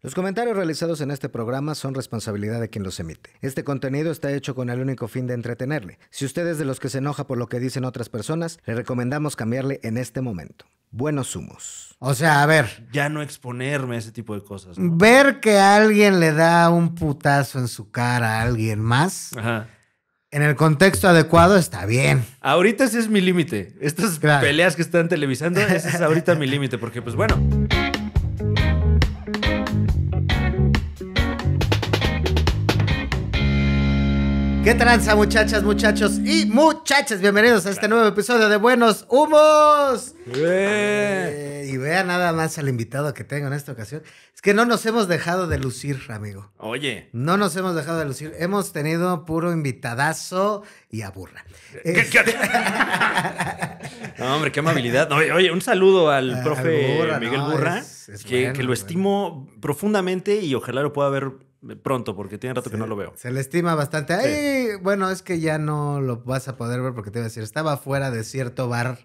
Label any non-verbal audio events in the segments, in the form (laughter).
Los comentarios realizados en este programa son responsabilidad de quien los emite. Este contenido está hecho con el único fin de entretenerle. Si usted es de los que se enoja por lo que dicen otras personas, le recomendamos cambiarle en este momento. Buenos humos. O sea, a ver. Ya no exponerme a ese tipo de cosas. Ver que alguien le da un putazo en su cara a alguien más. En el contexto adecuado está bien. Ahorita sí es mi límite. Estas peleas que están televisando, ese es ahorita mi límite, porque pues bueno. ¿Qué tranza muchachas, muchachos y muchachas? Bienvenidos a este nuevo episodio de Buenos Humos. Eh. Eh, y vea nada más al invitado que tengo en esta ocasión. Es que no nos hemos dejado de lucir, amigo. Oye. No nos hemos dejado de lucir. Hemos tenido puro invitadazo y aburra. burra. (laughs) hombre, qué amabilidad. oye, un saludo al profe Miguel Burra, que, lo estimo profundamente y ojalá lo pueda ver pronto, porque tiene rato que no lo veo. Se le estima bastante. ahí bueno, es que ya no lo vas a poder ver porque te iba a decir, estaba afuera de cierto bar.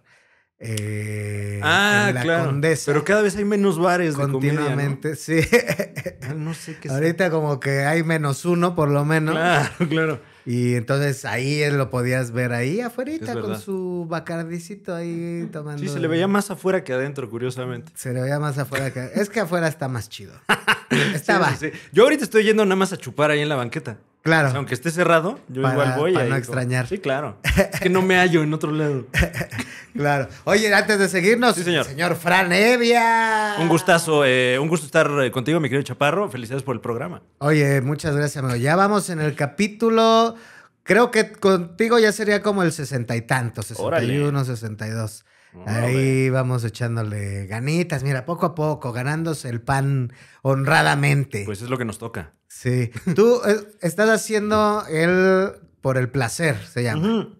Eh, ah, en la claro. Condesa. Pero cada vez hay menos bares continuamente, de sí. Ah, no sé qué Ahorita como que hay menos uno por lo menos. Claro, claro. Y entonces ahí él lo podías ver ahí afuera con su bacardicito ahí tomando. Sí, se le veía más afuera que adentro, curiosamente. Se le veía más afuera que Es que afuera está más chido. (laughs) Estaba. Yo ahorita estoy yendo nada más a chupar ahí en la banqueta. Claro. aunque esté cerrado, yo igual voy. Para no extrañar. Sí, claro. (laughs) Es que no me hallo en otro lado. (laughs) claro. Oye, antes de seguirnos, señor. señor Fran Evia. Un gustazo, eh, un gusto estar eh, contigo, mi querido Chaparro. Felicidades por el programa. Oye, muchas gracias, amigo. Ya vamos en el capítulo. Creo que contigo ya sería como el sesenta y tanto, sesenta y uno, sesenta y dos Ahí vamos echándole ganitas, mira, poco a poco, ganándose el pan honradamente. Pues es lo que nos toca. Sí. Tú eh, estás haciendo el por el placer, se llama.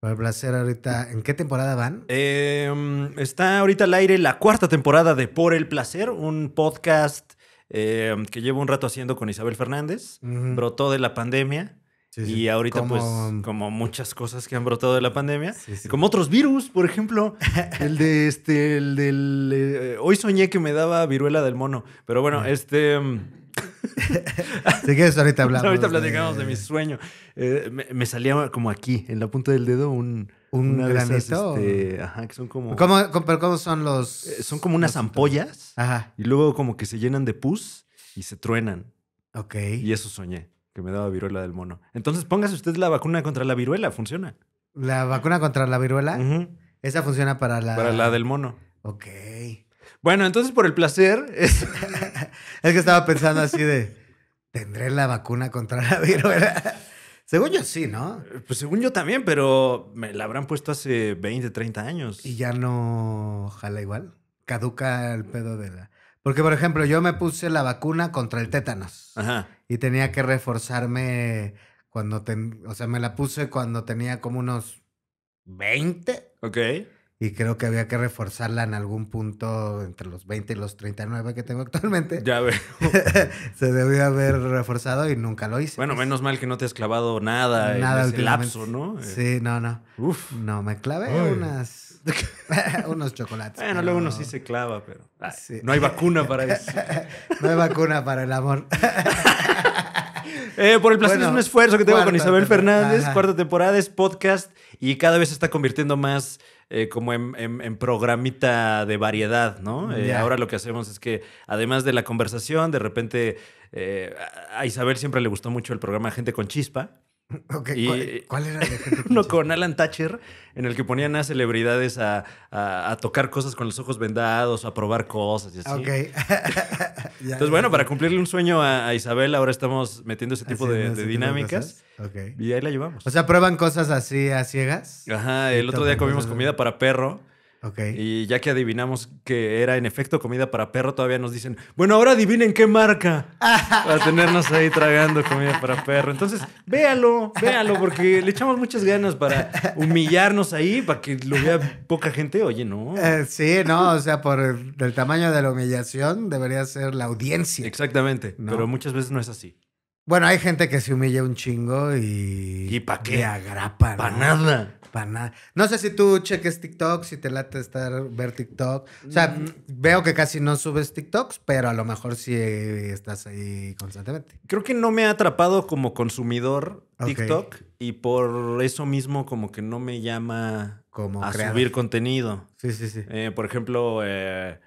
Por el placer ahorita, ¿en qué temporada van? Em, está ahorita al aire la cuarta temporada de Por el placer, un podcast em, que llevo un rato haciendo con Isabel Fernández. Brotó de la pandemia y ahorita, pues, como muchas cosas que han brotado de la pandemia, como otros virus, por ejemplo, (laughs) el de este, el del. Eh, hoy soñé que me daba viruela del mono, pero bueno, este. Te mm, (laughs) quedes ahorita hablando ahorita platicamos de, mi sueño. Eh, me, salía como aquí, en la punta del dedo, un. Un granito. Este, ajá, que son como. ¿Cómo, pero ¿Cómo son los.? Eh, son como unas ampollas. Ajá. Y luego, como que se llenan de pus y se truenan. Ok. Y eso soñé que me daba viruela del mono. Entonces póngase usted la vacuna contra la viruela, funciona. ¿La vacuna contra la viruela? Esa funciona para la... Para la del mono. Ok. Bueno, entonces por el placer... Es, (laughs) es que estaba pensando así de, ¿tendré la vacuna contra la viruela? (laughs) Según yo sí, ¿no? Eh, pues según yo también, pero me la habrán puesto hace 20, 30 años. Y ya no ojalá igual. Caduca el pedo de la... Porque, por ejemplo, yo me puse la vacuna contra el tétanos. Ajá y tenía que reforzarme cuando, ten, o sea, me la puse cuando tenía como unos 20. Ok. Y creo que había que reforzarla en algún punto entre los 20 y los 39 que tengo actualmente. Ya veo. (laughs) Se debió haber reforzado y nunca lo hice. Bueno, pues. menos mal que no te has clavado nada, nada en lapso, ¿no? Sí, no, no. Uf. No, me clavé unas (laughs) unos chocolates. Bueno, luego uno sí se clava, pero no hay vacuna para (laughs) eso. no hay vacuna para el amor. (laughs) Eh, por el placer es un esfuerzo que tengo con Isabel Fernández. Cuarta temporada es podcast y cada vez se está convirtiendo más eh, como en, programita de variedad, ¿no? Eh, ahora lo que hacemos es que, además de la conversación, de repente a Isabel siempre le gustó mucho el programa Gente con Chispa. (laughs) Okay, ¿cuál, eh, era el (laughs) Uno con Alan Thatcher, en el que ponían a celebridades a, tocar cosas con los ojos vendados, a probar cosas y así. (laughs) Entonces, bueno, para cumplirle un sueño a, Isabel, ahora estamos metiendo ese tipo de, dinámicas. Y ahí la llevamos. O sea, prueban cosas así a ciegas. Ajá, el otro día comimos comida para perro. Y ya que adivinamos que era en efecto comida para perro, todavía nos dicen, bueno, ahora adivinen qué marca (laughs) para tenernos ahí tragando comida para perro. Entonces, véalo, véalo, porque le echamos muchas ganas para humillarnos ahí, para que lo vea poca gente. Oye, no. Eh, sí, no, o sea, por el, tamaño de la humillación debería ser la audiencia. Exactamente, pero muchas veces no es así. Bueno, hay gente que se humilla un chingo y. ¿Y para qué? agrapa. ¿no? Para nada. Para nada. No sé si tú cheques TikTok, si te late estar ver TikTok. O sea, mm. veo que casi no subes TikToks, pero a lo mejor sí estás ahí constantemente. Creo que no me ha atrapado como consumidor TikTok y por eso mismo como que no me llama a subir contenido. Sí, sí, sí. Eh, por ejemplo, eh,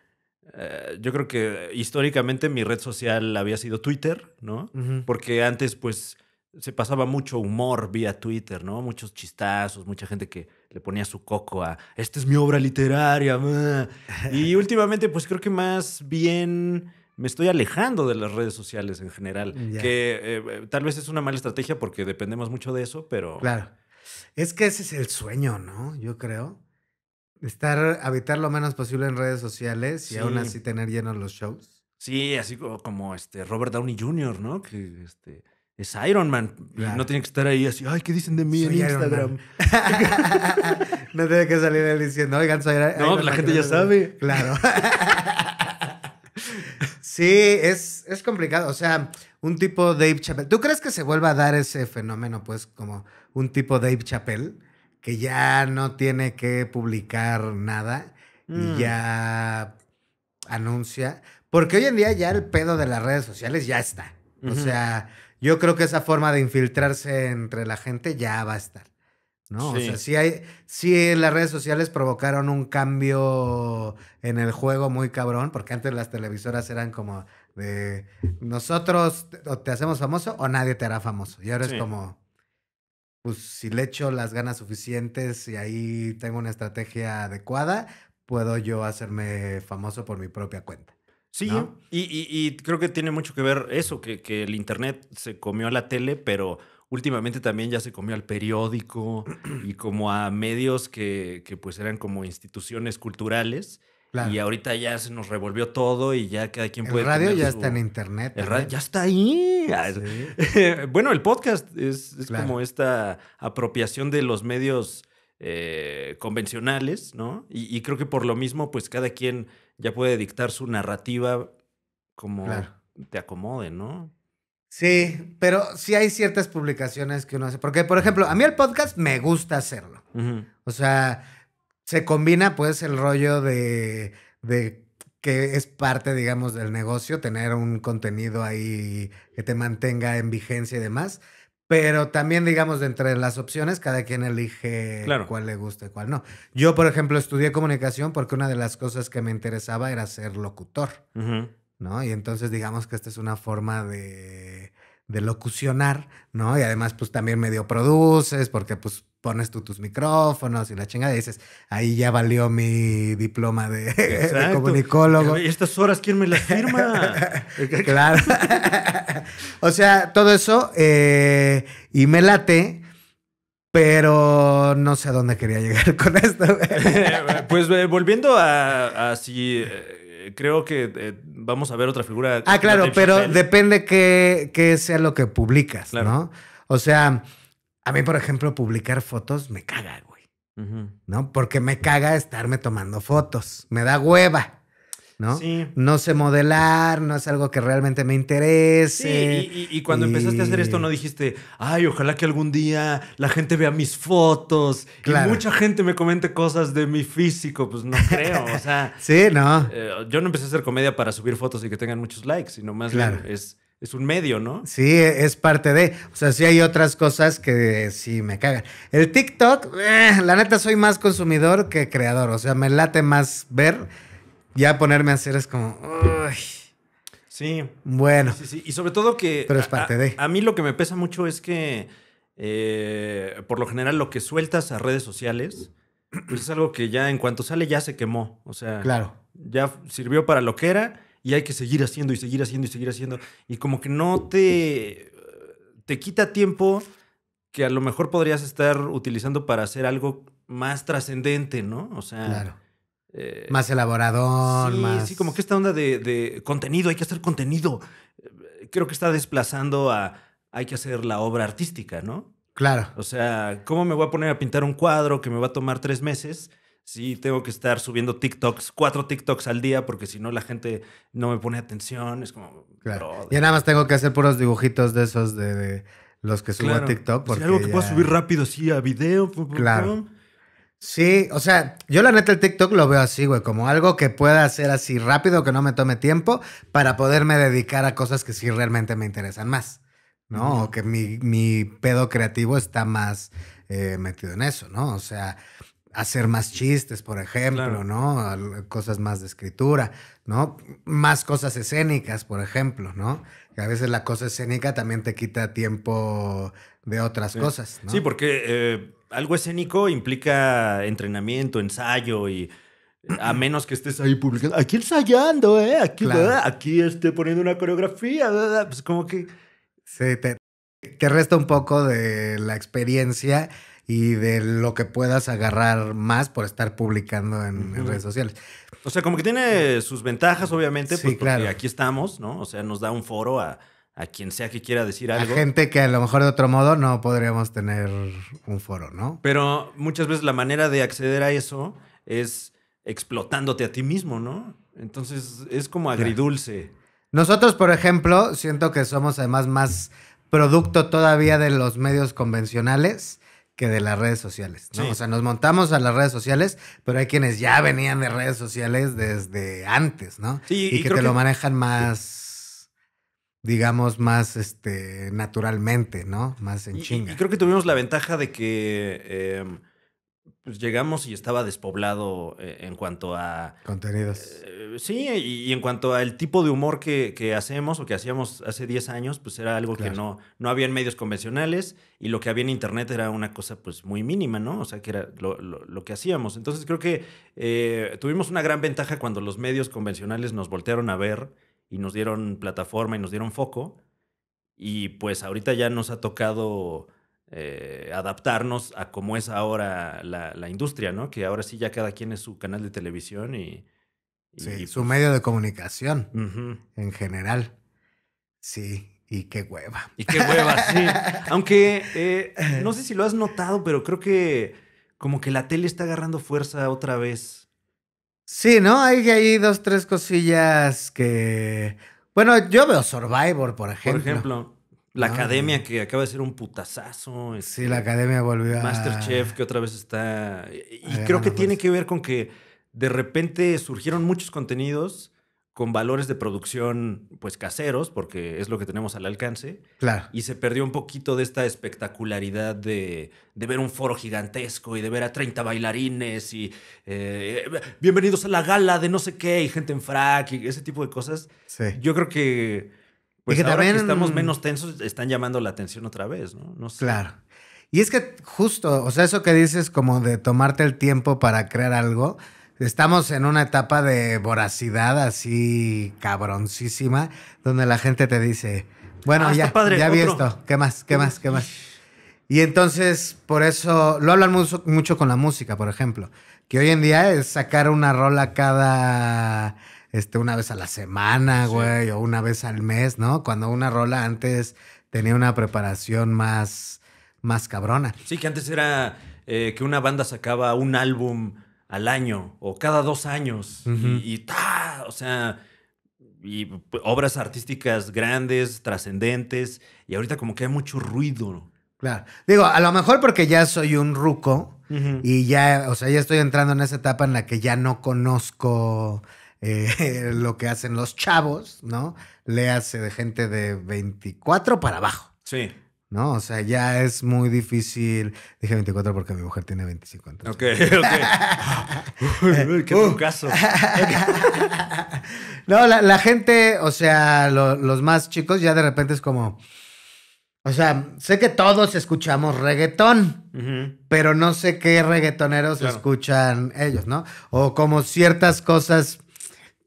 eh, yo creo que históricamente mi red social había sido Twitter, ¿no? Porque antes pues se pasaba mucho humor vía Twitter, ¿no? Muchos chistazos, mucha gente que le ponía su coco a, esta es mi obra literaria. Ah". Y (laughs) últimamente, pues creo que más bien me estoy alejando de las redes sociales en general, que eh, eh, tal vez es una mala estrategia porque dependemos mucho de eso, pero... Claro. Es que ese es el sueño, ¿no? Yo creo. Estar, habitar lo menos posible en redes sociales y aún así tener llenos los shows. Sí, así como, como, este Robert Downey Jr., ¿no? Que este, es Iron Man. No tiene que estar ahí así, ay, ¿qué dicen de mí en Instagram? (laughs) no tiene que salir él diciendo, oigan, soy Iron No, la gente ya sabe. Claro. (laughs) sí, es, es complicado. O sea, un tipo Dave Chappelle. ¿Tú crees que se vuelva a dar ese fenómeno, pues, como un tipo Dave Chappelle, que ya no tiene que publicar nada y mm. ya anuncia? Porque hoy en día ya el pedo de las redes sociales ya está. O sea, yo creo que esa forma de infiltrarse entre la gente ya va a estar. ¿no? O sea, sí, hay, las redes sociales provocaron un cambio en el juego muy cabrón, porque antes las televisoras eran como de nosotros o te hacemos famoso o nadie te hará famoso. Y ahora es como, pues si le echo las ganas suficientes y ahí tengo una estrategia adecuada, puedo yo hacerme famoso por mi propia cuenta. Sí, y, creo que tiene mucho que ver eso, que, el Internet se comió a la tele, pero últimamente también ya se comió al periódico (clears throat) y como a medios que, que pues eran como instituciones culturales. Y ahorita ya se nos revolvió todo y ya cada quien puede. El radio ya está en internet. El radio ya está ahí. Ah, (laughs) bueno, el podcast es, como esta apropiación de los medios eh, convencionales, ¿no? Y, y, creo que por lo mismo, pues cada quien ya puede dictar su narrativa como te acomode, ¿no? Sí, pero sí hay ciertas publicaciones que uno hace. Porque, por ejemplo, a mí el podcast me gusta hacerlo. O sea, se combina pues el rollo de, de que es parte, digamos, del negocio, tener un contenido ahí que te mantenga en vigencia y demás pero también, digamos, entre las opciones, cada quien elige cuál le gusta y cuál no. Yo, por ejemplo, estudié comunicación porque una de las cosas que me interesaba era ser locutor, ¿no? Y entonces, digamos que esta es una forma de, de locucionar, ¿no? Y además, pues también medio produces, porque pues pones tú tus micrófonos y la chingada y dices, ahí ya valió mi diploma de, (laughs) comunicólogo. ¿Y estas horas quién me las firma? (laughs) claro. (laughs) o sea, todo eso eh, y me late. Pero no sé a dónde quería llegar con esto. pues eh, volviendo a, si eh, creo que vamos a ver otra figura. Ah, claro, pero depende que, sea lo que publicas, ¿no? O sea, a mí, por ejemplo, publicar fotos me caga, güey. ¿No? Porque me caga estarme tomando fotos. Me da hueva. ¿no? No sé modelar, no es algo que realmente me interese. Sí, y, cuando empezaste a hacer esto no dijiste, ay, ojalá que algún día la gente vea mis fotos claro. y mucha gente me comente cosas de mi físico, pues no creo, o sea. (laughs) sí, no. Eh, yo no empecé a hacer comedia para subir fotos y que tengan muchos likes, sino más claro. es es un medio, ¿no? Sí, es parte de. O sea, sí hay otras cosas que sí me cagan. El TikTok, eh, la neta soy más consumidor que creador. O sea, me late más ver. Ya ponerme a hacer es como. Sí. Bueno. Sí, Y sobre todo que. Pero es parte de. A mí lo que me pesa mucho es que. Eh, por lo general, lo que sueltas a redes sociales. Pues es algo que ya en cuanto sale ya se quemó. O sea. Claro. Ya sirvió para lo que era y hay que seguir haciendo y seguir haciendo y seguir haciendo. Y como que no te, te quita tiempo que a lo mejor podrías estar utilizando para hacer algo más trascendente, ¿no? O sea. Eh, más elaborador, sí, más. Sí, como que esta onda de, de, contenido, hay que hacer contenido. Creo que está desplazando a hay que hacer la obra artística, ¿no? Claro. O sea, ¿cómo me voy a poner a pintar un cuadro que me va a tomar tres meses? Sí, tengo que estar subiendo TikToks, cuatro TikToks al día, porque si no la gente no me pone atención. Es como. Claro. Yo nada más tengo que hacer puros dibujitos de esos de, los que subo a TikTok. Porque algo que pueda subir rápido, sí, a video. Claro. Sí, o sea, yo la neta el TikTok lo veo así, güey, como algo que pueda hacer así rápido, que no me tome tiempo, para poderme dedicar a cosas que sí realmente me interesan más, ¿no? O que mi, pedo creativo está más eh, metido en eso, ¿no? O sea, hacer más chistes, por ejemplo, ¿no? Cosas más de escritura, ¿no? Más cosas escénicas, por ejemplo, ¿no? Que a veces la cosa escénica también te quita tiempo de otras cosas, Sí, porque eh, algo escénico implica entrenamiento, ensayo y a (clears throat) menos que estés ahí publicando, aquí ensayando, ¿eh? Aquí, aquí esté poniendo una coreografía, pues como que... Sí, te resta un poco de la experiencia y de lo que puedas agarrar más por estar publicando en, redes sociales. O sea, como que tiene sus ventajas, obviamente, pues, porque aquí estamos, ¿no? O sea, nos da un foro a, quien sea que quiera decir algo. A gente que a lo mejor de otro modo no podríamos tener un foro, ¿no? Pero muchas veces la manera de acceder a eso es explotándote a ti mismo, ¿no? Entonces es como agridulce. Nosotros, por ejemplo, siento que somos además más producto todavía de los medios convencionales que de las redes sociales. O sea, nos montamos a las redes sociales, pero hay quienes ya venían de redes sociales desde antes, ¿no? Sí, y, que te lo manejan más digamos, más este, naturalmente, ¿no? Más en chinga. Y creo que tuvimos la ventaja de que em, pues, llegamos y estaba despoblado eh, en cuanto a... Contenidos. Eh, sí, y, en cuanto al tipo de humor que, hacemos o que hacíamos hace 10 años, pues era algo que no, no había en medios convencionales y lo que había en Internet era una cosa pues muy mínima, ¿no? O sea, que era lo, que hacíamos. Entonces creo que eh, tuvimos una gran ventaja cuando los medios convencionales nos voltearon a ver y nos dieron plataforma y nos dieron foco. Y pues ahorita ya nos ha tocado eh, adaptarnos a cómo es ahora la, industria, ¿no? Que ahora sí ya cada quien es su canal de televisión y... su pues medio de comunicación en general. Sí, y qué hueva. Y qué hueva, sí. (laughs) Aunque eh, no sé si lo has notado, pero creo que como que la tele está agarrando fuerza otra vez. Sí, ¿no? Hay ahí dos, tres cosillas que... Bueno, yo veo Survivor, por ejemplo. Por ejemplo. La academia que acaba de ser un putazazo. Este, sí, la academia volvió a. Masterchef, que otra vez está. Y creo que tiene que ver con que de repente surgieron muchos contenidos con valores de producción, pues caseros, porque es lo que tenemos al alcance. Claro. Y se perdió un poquito de esta espectacularidad de, ver un foro gigantesco y de ver a 30 bailarines y eh, bienvenidos a la gala de no sé qué y gente en frac y ese tipo de cosas. Sí. Yo creo que pues que ahora también, que estamos menos tensos, están llamando la atención otra vez, ¿no? no Claro. Y es que justo, o sea, eso que dices como de tomarte el tiempo para crear algo, estamos en una etapa de voracidad así cabroncísima, donde la gente te dice, bueno, ah, ya, ya vi esto, ¿qué más, qué más, qué más? Y entonces, por eso, lo hablan mucho, mucho con la música, por ejemplo, que hoy en día es sacar una rola cada este, una vez a la semana, güey, o una vez al mes, ¿no? Cuando una rola antes tenía una preparación más, más cabrona. Sí, que antes era eh, que una banda sacaba un álbum al año o cada dos años y, ta, o sea, y obras artísticas grandes, trascendentes, y ahorita como que hay mucho ruido. Claro. Digo, a lo mejor porque ya soy un ruco y ya, o sea, ya estoy entrando en esa etapa en la que ya no conozco eh, (laughs) lo que hacen los chavos, ¿no? Le hace de gente de 24 para abajo. Sí. ¿no? O sea, ya es muy difícil. Dije 24 porque mi mujer tiene 25. años. Ok, ok. (laughs) uy, qué uh. caso. (laughs) no, la, gente, o sea, los más chicos ya de repente es como... O sea, sé que todos escuchamos reggaetón, pero no sé qué reggaetoneros escuchan ellos, ¿no? O como ciertas cosas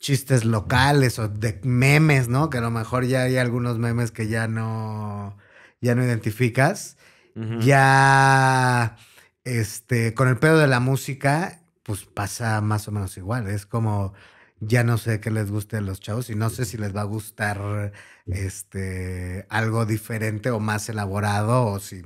chistes locales o de memes, ¿no? Que a lo mejor ya hay algunos memes que ya no, ya no identificas. Ya, este, con el pedo de la música, pues pasa más o menos igual. Es como, ya no sé qué les guste a los chavos y no sé si les va a gustar, este, algo diferente o más elaborado o si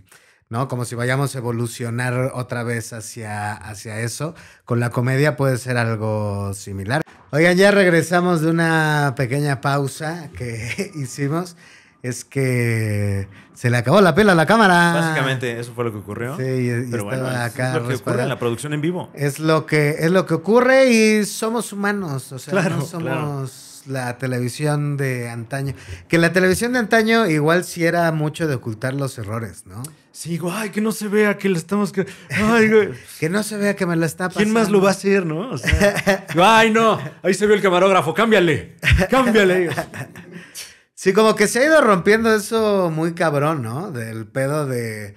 ¿no? Como si vayamos a evolucionar otra vez hacia, hacia eso. Con la comedia puede ser algo similar. Oigan, ya regresamos de una pequeña pausa que (laughs) hicimos. Es que se le acabó la pela a la cámara. Básicamente, eso fue lo que ocurrió. Sí, Pero bueno, Es lo que ocurre en la producción en vivo. Es lo que, es lo que ocurre y somos humanos. O sea, no somos. la televisión de antaño. Que la televisión de antaño igual sí era mucho de ocultar los errores, ¿no? Sí, digo, ay, que no se vea que le estamos. Ay, (laughs) que no se vea que me la está pasando. ¿Quién más lo va a hacer, no? ay, no, ahí se vio el camarógrafo, cámbiale, cámbiale. sí, como que se ha ido rompiendo eso muy cabrón, ¿no? Del pedo de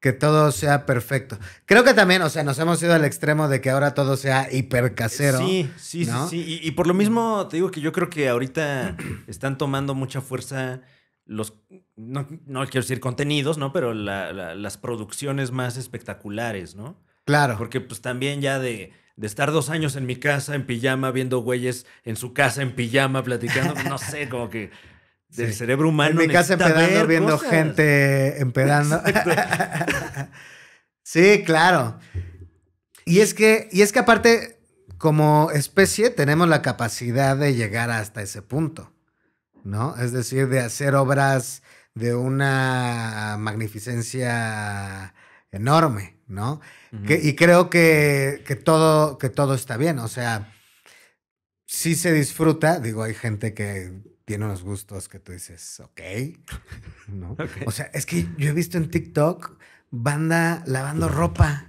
que todo sea perfecto. Creo que también, o sea, nos hemos ido al extremo de que ahora todo sea hipercasero. Sí, sí, sí. y por lo mismo te digo que yo creo que ahorita están tomando mucha fuerza los, no, quiero decir contenidos, ¿no? Pero las producciones más espectaculares, ¿no? Claro. Porque pues también ya de, de, estar dos años en mi casa en pijama, viendo güeyes en su casa en pijama, platicando, no (laughs) sé, como que del cerebro humano. En mi casa empedando, viendo gente empedando. (laughs) (laughs) sí, claro. Y es que, y es que aparte, como especie, tenemos la capacidad de llegar hasta ese punto. ¿no? Es decir, de hacer obras de una magnificencia enorme, ¿no? y creo que, todo, que todo está bien, o sea, sí se disfruta, digo, hay gente que tiene unos gustos que tú dices, ok, ¿no? (laughs) O sea, es que yo he visto en TikTok banda lavando ropa,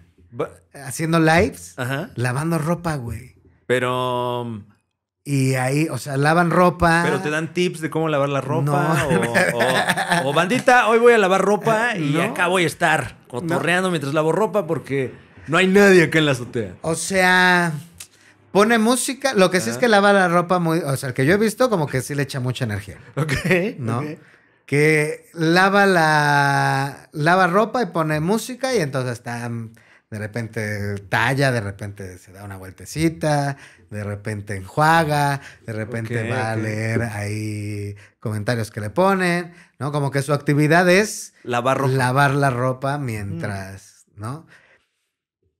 haciendo lives, lavando ropa, güey. Pero... Mm, y ahí, o sea, lavan ropa. Pero te dan tips de cómo lavar la ropa. No. O, bandita, hoy voy a lavar ropa y acá voy a estar cotorreando mientras lavo ropa porque no hay nadie acá en la azotea. O sea, pone música. Lo que sí es ah. que lava la ropa muy. O sea, el que yo he visto, como que sí le echa mucha energía. Ok. ¿No? Que lava la. lava ropa y pone música y entonces está de repente talla, de repente se da una vueltecita, de repente enjuaga, de repente va a leer ahí comentarios que le ponen, ¿no? Como que su actividad es lavar, lavar la ropa mientras, ¿no?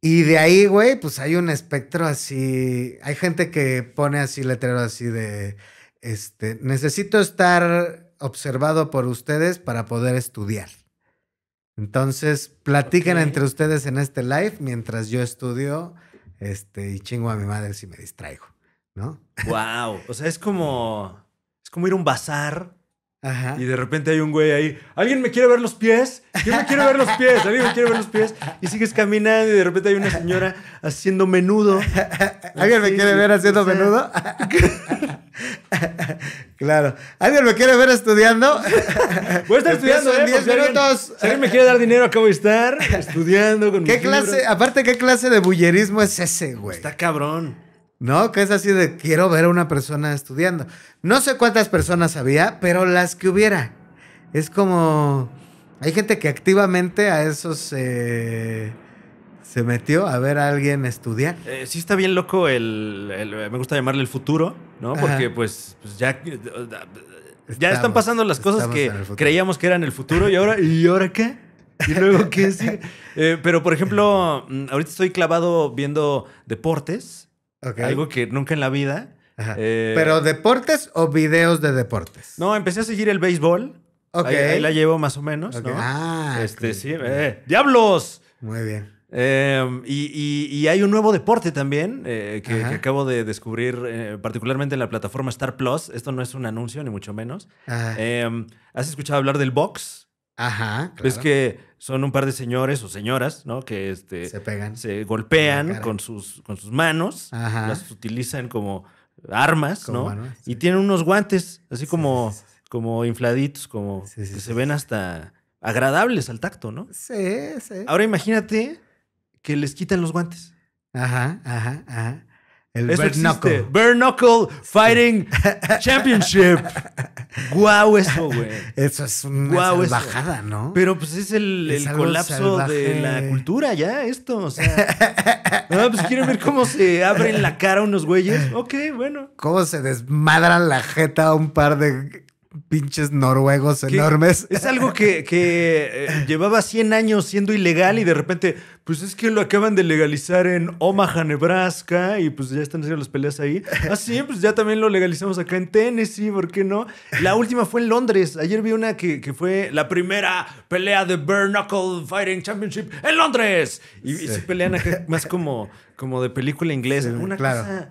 Y de ahí, güey, pues hay un espectro así, hay gente que pone así letrero así de, este, necesito estar observado por ustedes para poder estudiar. Entonces, platiquen entre ustedes en este live mientras yo estudio este, y chingo a mi madre si me distraigo, ¿no? Wow. O sea, es como, es como ir a un bazar y de repente hay un güey ahí, ¿alguien me quiere ver los pies? ¿Quién me quiere ver los pies? ¿Alguien me quiere ver los pies? Y sigues caminando y de repente hay una señora haciendo menudo. ¿Alguien me quiere ver haciendo menudo? claro. ¿Alguien me quiere ver estudiando? Voy a estar estudiando en 10 ¿eh? minutos. alguien, me quiere dar dinero, acabo de estar estudiando con mi ¿Qué clase, aparte, ¿qué clase de bullerismo es ese, güey? Está cabrón. ¿no? Que es así de quiero ver a una persona estudiando. No sé cuántas personas había, pero las que hubiera. Es como, hay gente que activamente a esos eh, se metió a ver a alguien estudiar. Eh, sí está bien loco el, me gusta llamarle el futuro, ¿no? Porque pues, pues ya... Eh, ya están pasando las cosas que creíamos que eran el futuro y ahora, ¿y ahora qué? ¿Y luego qué? Sí? (laughs) pero, por ejemplo, mm, ahorita estoy clavado viendo deportes algo que nunca en la vida. Eh, ¿Pero deportes o videos de deportes? No, empecé a seguir el béisbol. Ahí, la llevo más o menos, Ah, este, sí. Eh, ¡Diablos! Muy bien. Em, y, hay un nuevo deporte también eh, que, acabo de descubrir, particularmente en la plataforma Star Plus. Esto no es un anuncio, ni mucho menos. Em, ¿Has escuchado hablar del box? Ajá. Es que son un par de señores o señoras, ¿no? Que este, se pegan. Se golpean con sus, con sus manos. Las utilizan como armas, ¿no? Y tienen unos guantes, así como, como infladitos, como que se ven hasta agradables al tacto, ¿no? Sí, sí. Ahora imagínate que les quitan los guantes. Ajá, ajá, ajá. El Eso knuckle. Fighting Championship. (laughs) Guau, eso, güey. Eso es una bajada, ¿no? Pero pues es el, colapso de la cultura ya, esto. O sea. no, (laughs) ah, pues quieren ver cómo se abren la cara unos güeyes. Ok, bueno. Cómo se desmadran la jeta a un par de pinches noruegos enormes. Es algo que, eh, llevaba 100 años siendo ilegal y de repente, pues es que lo acaban de legalizar en Omaha, Nebraska, y pues ya están haciendo las peleas ahí. Ah, sí, pues ya también lo legalizamos acá en Tennessee, ¿por qué no? La última fue en Londres. Ayer vi una que, fue la primera pelea de Bare Knuckle Fighting Championship en Londres. Y, se pelean acá más como, como de película inglesa. una claro. cosa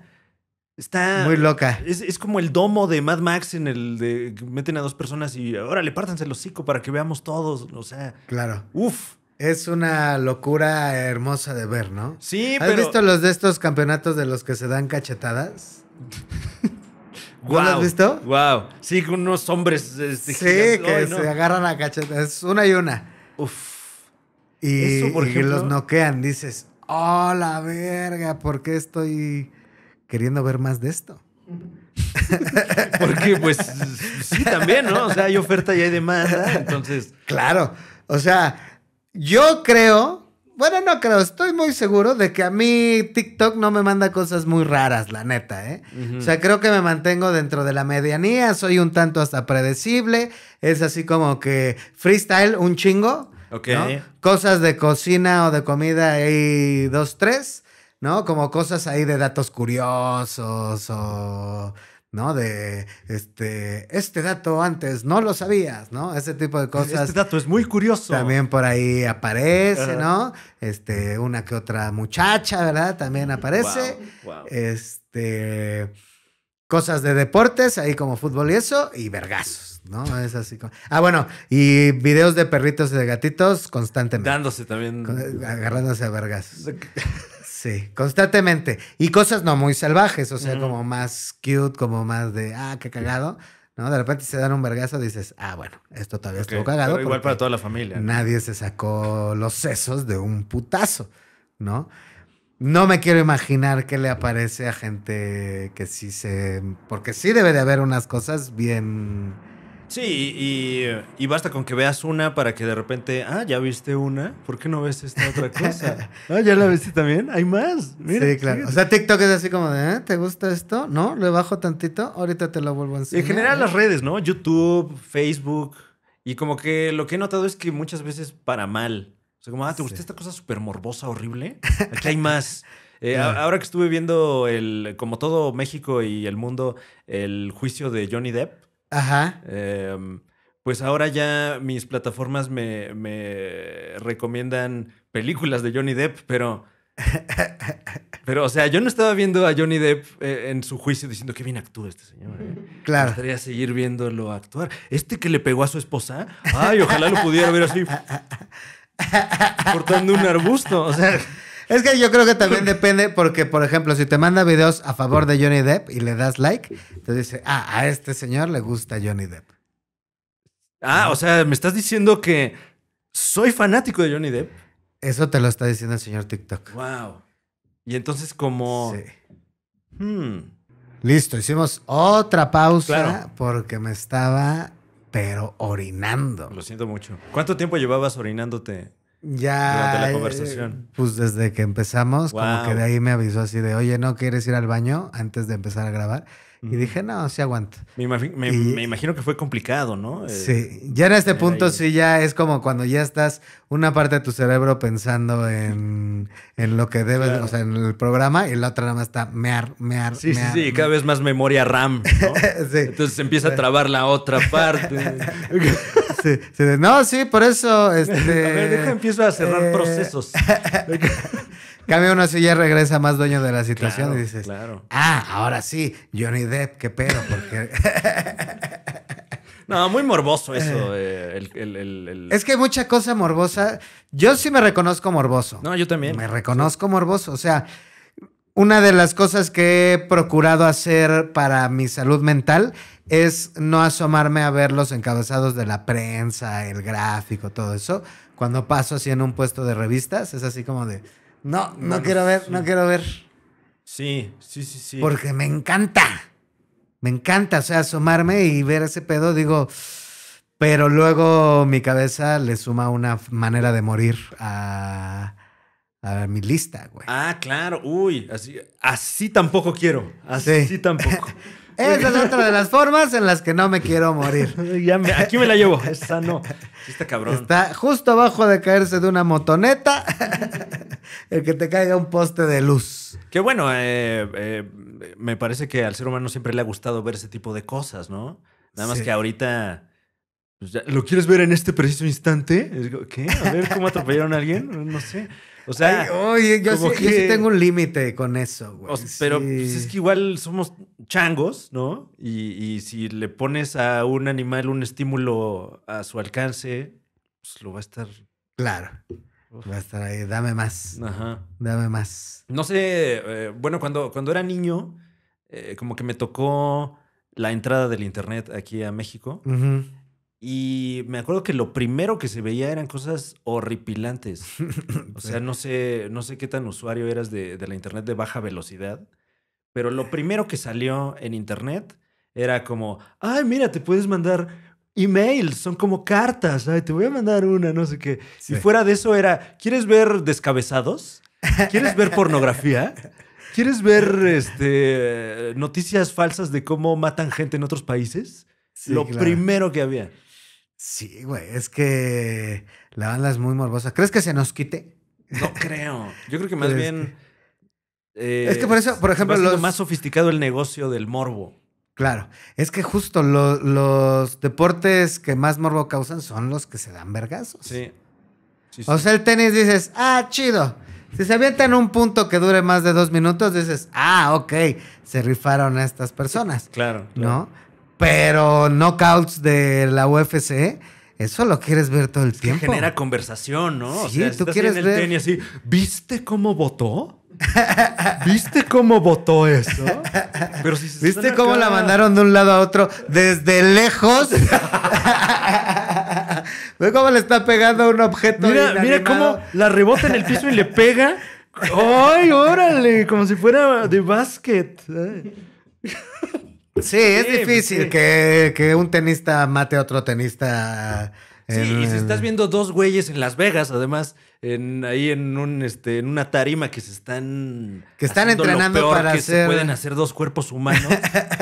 Está. Muy loca. Es, como el domo de Mad Max en el de meten a dos personas y órale, pártanse el hocico para que veamos todos. O sea. Claro. Uf. Es una locura hermosa de ver, ¿no? Sí, ¿Has pero. ¿Has visto los de estos campeonatos de los que se dan cachetadas? (laughs) ¿No wow, ¿Lo has visto? Wow. Sí, con unos hombres. Este, sí, que se agarran a cachetadas. Una y una. Uf. Y, los noquean. Dices, oh, la verga, ¿por qué estoy queriendo ver más de esto. (laughs) Porque pues sí, también, ¿no? O sea, hay oferta y hay demanda, entonces... Claro, o sea, yo creo, bueno, no creo, estoy muy seguro de que a mí TikTok no me manda cosas muy raras, la neta, ¿eh? O sea, creo que me mantengo dentro de la medianía, soy un tanto hasta predecible, es así como que freestyle, un chingo. Ok. Cosas de cocina o de comida y dos, tres. ¿no? Como cosas ahí de datos curiosos o, ¿no? De, este, este dato antes no lo sabías, ¿no? Ese tipo de este cosas. Este dato es muy curioso. También por ahí aparece, ¿no? Este, una que otra muchacha, ¿verdad? También aparece. Este, cosas de deportes, ahí como fútbol y eso, y vergazos. ¿no? Es así como... Ah, bueno, y videos de perritos y de gatitos constantemente. Dándose también. Agarrándose a vergas. Sí, constantemente. Y cosas no muy salvajes, o sea, como más cute, como más de, ah, qué cagado. ¿no? De repente se dan un vergazo y dices, ah, bueno, esto todavía estuvo cagado. Pero igual para toda la familia. Nadie se sacó los sesos de un putazo, ¿no? No me quiero imaginar qué le aparece a gente que sí se... Porque sí debe de haber unas cosas bien Sí, y, basta con que veas una para que de repente, ah, ya viste una, ¿por qué no ves esta otra cosa? (laughs) ah, ya la viste también, hay más. sí, claro. O sea, TikTok es así como de, ah, ¿te gusta esto? ¿No? Le bajo tantito, ahorita te lo vuelvo a enseñar. En general las redes, ¿no? YouTube, Facebook, y como que lo que he notado es que muchas veces para mal. O sea, como, ah, ¿te gustó esta cosa súper morbosa, horrible? (laughs) Aquí hay más. Eh, ahora que estuve viendo el, como todo México y el mundo, el juicio de Johnny Depp. Ajá. Em, pues ahora ya mis plataformas me, recomiendan películas de Johnny Depp, pero. (laughs) Pero, o sea, yo no estaba viendo a Johnny Depp eh, en su juicio diciendo que bien actúa este señor. Eh". (laughs) Claro. Me seguir viéndolo actuar. Este que le pegó a su esposa, ay, ojalá lo pudiera ver así. (laughs) cortando un arbusto. O sea. Es que yo creo que también (laughs) depende, porque, por ejemplo, si te manda videos a favor de Johnny Depp y le das like, te dice, ah, a este señor le gusta Johnny Depp. Ah, o sea, me estás diciendo que soy fanático de Johnny Depp. Eso te lo está diciendo el señor TikTok. Wow. Y entonces, como. Sí. Hmm. Listo, hicimos otra pausa porque me estaba, pero orinando. Lo siento mucho. ¿Cuánto tiempo llevabas orinándote ya. la eh, conversación. Pues desde que empezamos, como que de ahí me avisó así de, oye, ¿no quieres ir al baño antes de empezar a grabar? Y dije, no, sí aguanto. Me, imagino que fue complicado, ¿no? Eh, sí, ya en este punto sí ya es como cuando ya estás una parte de tu cerebro pensando en, en lo que debes, o sea, en el programa y la otra nada más está mear, mear. Sí, sí, sí, cada vez más memoria RAM, ¿no? (laughs) Entonces empieza a trabar la otra (laughs) parte no, sí, por eso. Este, (laughs) a ver, deja, empiezo a cerrar eh, procesos. (laughs) Cambia uno así, ya regresa más dueño de la situación y dices, claro. ah, ahora sí, Johnny Depp, qué pedo, porque... (laughs) No, muy morboso eso. Eh. Eh, es que hay mucha cosa morbosa. Yo sí me reconozco morboso. No, yo también. Me reconozco morboso. O sea, una de las cosas que he procurado hacer para mi salud mental es no asomarme a ver los encabezados de la prensa, el gráfico, todo eso. Cuando paso así en un puesto de revistas, es así como de, no, no, quiero ver, no quiero ver. Sí, sí, sí, sí. Porque me encanta. Me encanta, o sea, asomarme y ver ese pedo, digo, pero luego mi cabeza le suma una manera de morir a a mi lista, güey. Ah, claro. Uy, así, así tampoco quiero. Así (laughs) tampoco. Esa es otra de las formas en las que no me quiero morir. (laughs) aquí me la llevo. (laughs) Esa no. Está cabrón. Está justo abajo de caerse de una motoneta. el que te caiga un poste de luz. Qué bueno. Eh, eh, me parece que al ser humano siempre le ha gustado ver ese tipo de cosas, ¿no? Nada más que ahorita pues ¿lo quieres ver en este preciso instante? ¿Qué? A ver, ¿cómo atropellaron a alguien? No sé. O sea, oye, yo, sí, tengo un límite con eso, güey. Pero pues, es que igual somos changos, ¿no? Y, si le pones a un animal un estímulo a su alcance, pues lo va a estar. Claro. Va a estar ahí, dame más. Ajá. Dame más. No sé, eh, bueno, cuando, cuando era niño, eh, como que me tocó la entrada del internet aquí a México. Ajá. Y me acuerdo que lo primero que se veía eran cosas horripilantes. (laughs) O sea, no sé, no sé qué tan usuario eras de, la internet de baja velocidad, pero lo (laughs) primero que salió en internet era como, ay, mira, te puedes mandar emails, son como cartas, te voy a mandar una, no sé qué. Y fuera de eso era, ¿quieres ver descabezados? ¿Quieres ver pornografía? ¿Quieres ver este, noticias falsas de cómo matan gente en otros países? lo primero que había. Sí, güey, es que la banda es muy morbosa. ¿Crees que se nos quite? No (laughs) creo. Yo creo que más bien. es que por eh, eso, por ejemplo. lo más sofisticado el negocio del morbo. Claro. Es que justo los deportes que más morbo causan son los que se dan vergazos. Sí. O sea, el tenis dices, ah, chido. Si se avienta en un punto que dure más de dos minutos, dices, ah, ok, se rifaron a estas personas. claro. ¿No? Pero knockouts de la UFC, eso lo quieres ver todo el tiempo. genera conversación, ¿no? Sí, tú quieres el ver. así, ¿viste cómo votó? (laughs) ¿Viste cómo votó eso? Pero si ¿Viste cómo la mandaron de un lado a otro desde lejos? (laughs) ¿Ves cómo le está pegando un objeto? Mira, mira cómo la rebota en el piso y le pega. ¡Ay, órale! Como si fuera de básquet. Sí, es pues difícil Que, un tenista mate a otro tenista. Sí, y si estás viendo dos güeyes en Las Vegas, además, ahí en un este, en una tarima que se están que están entrenando para que se pueden hacer dos cuerpos humanos.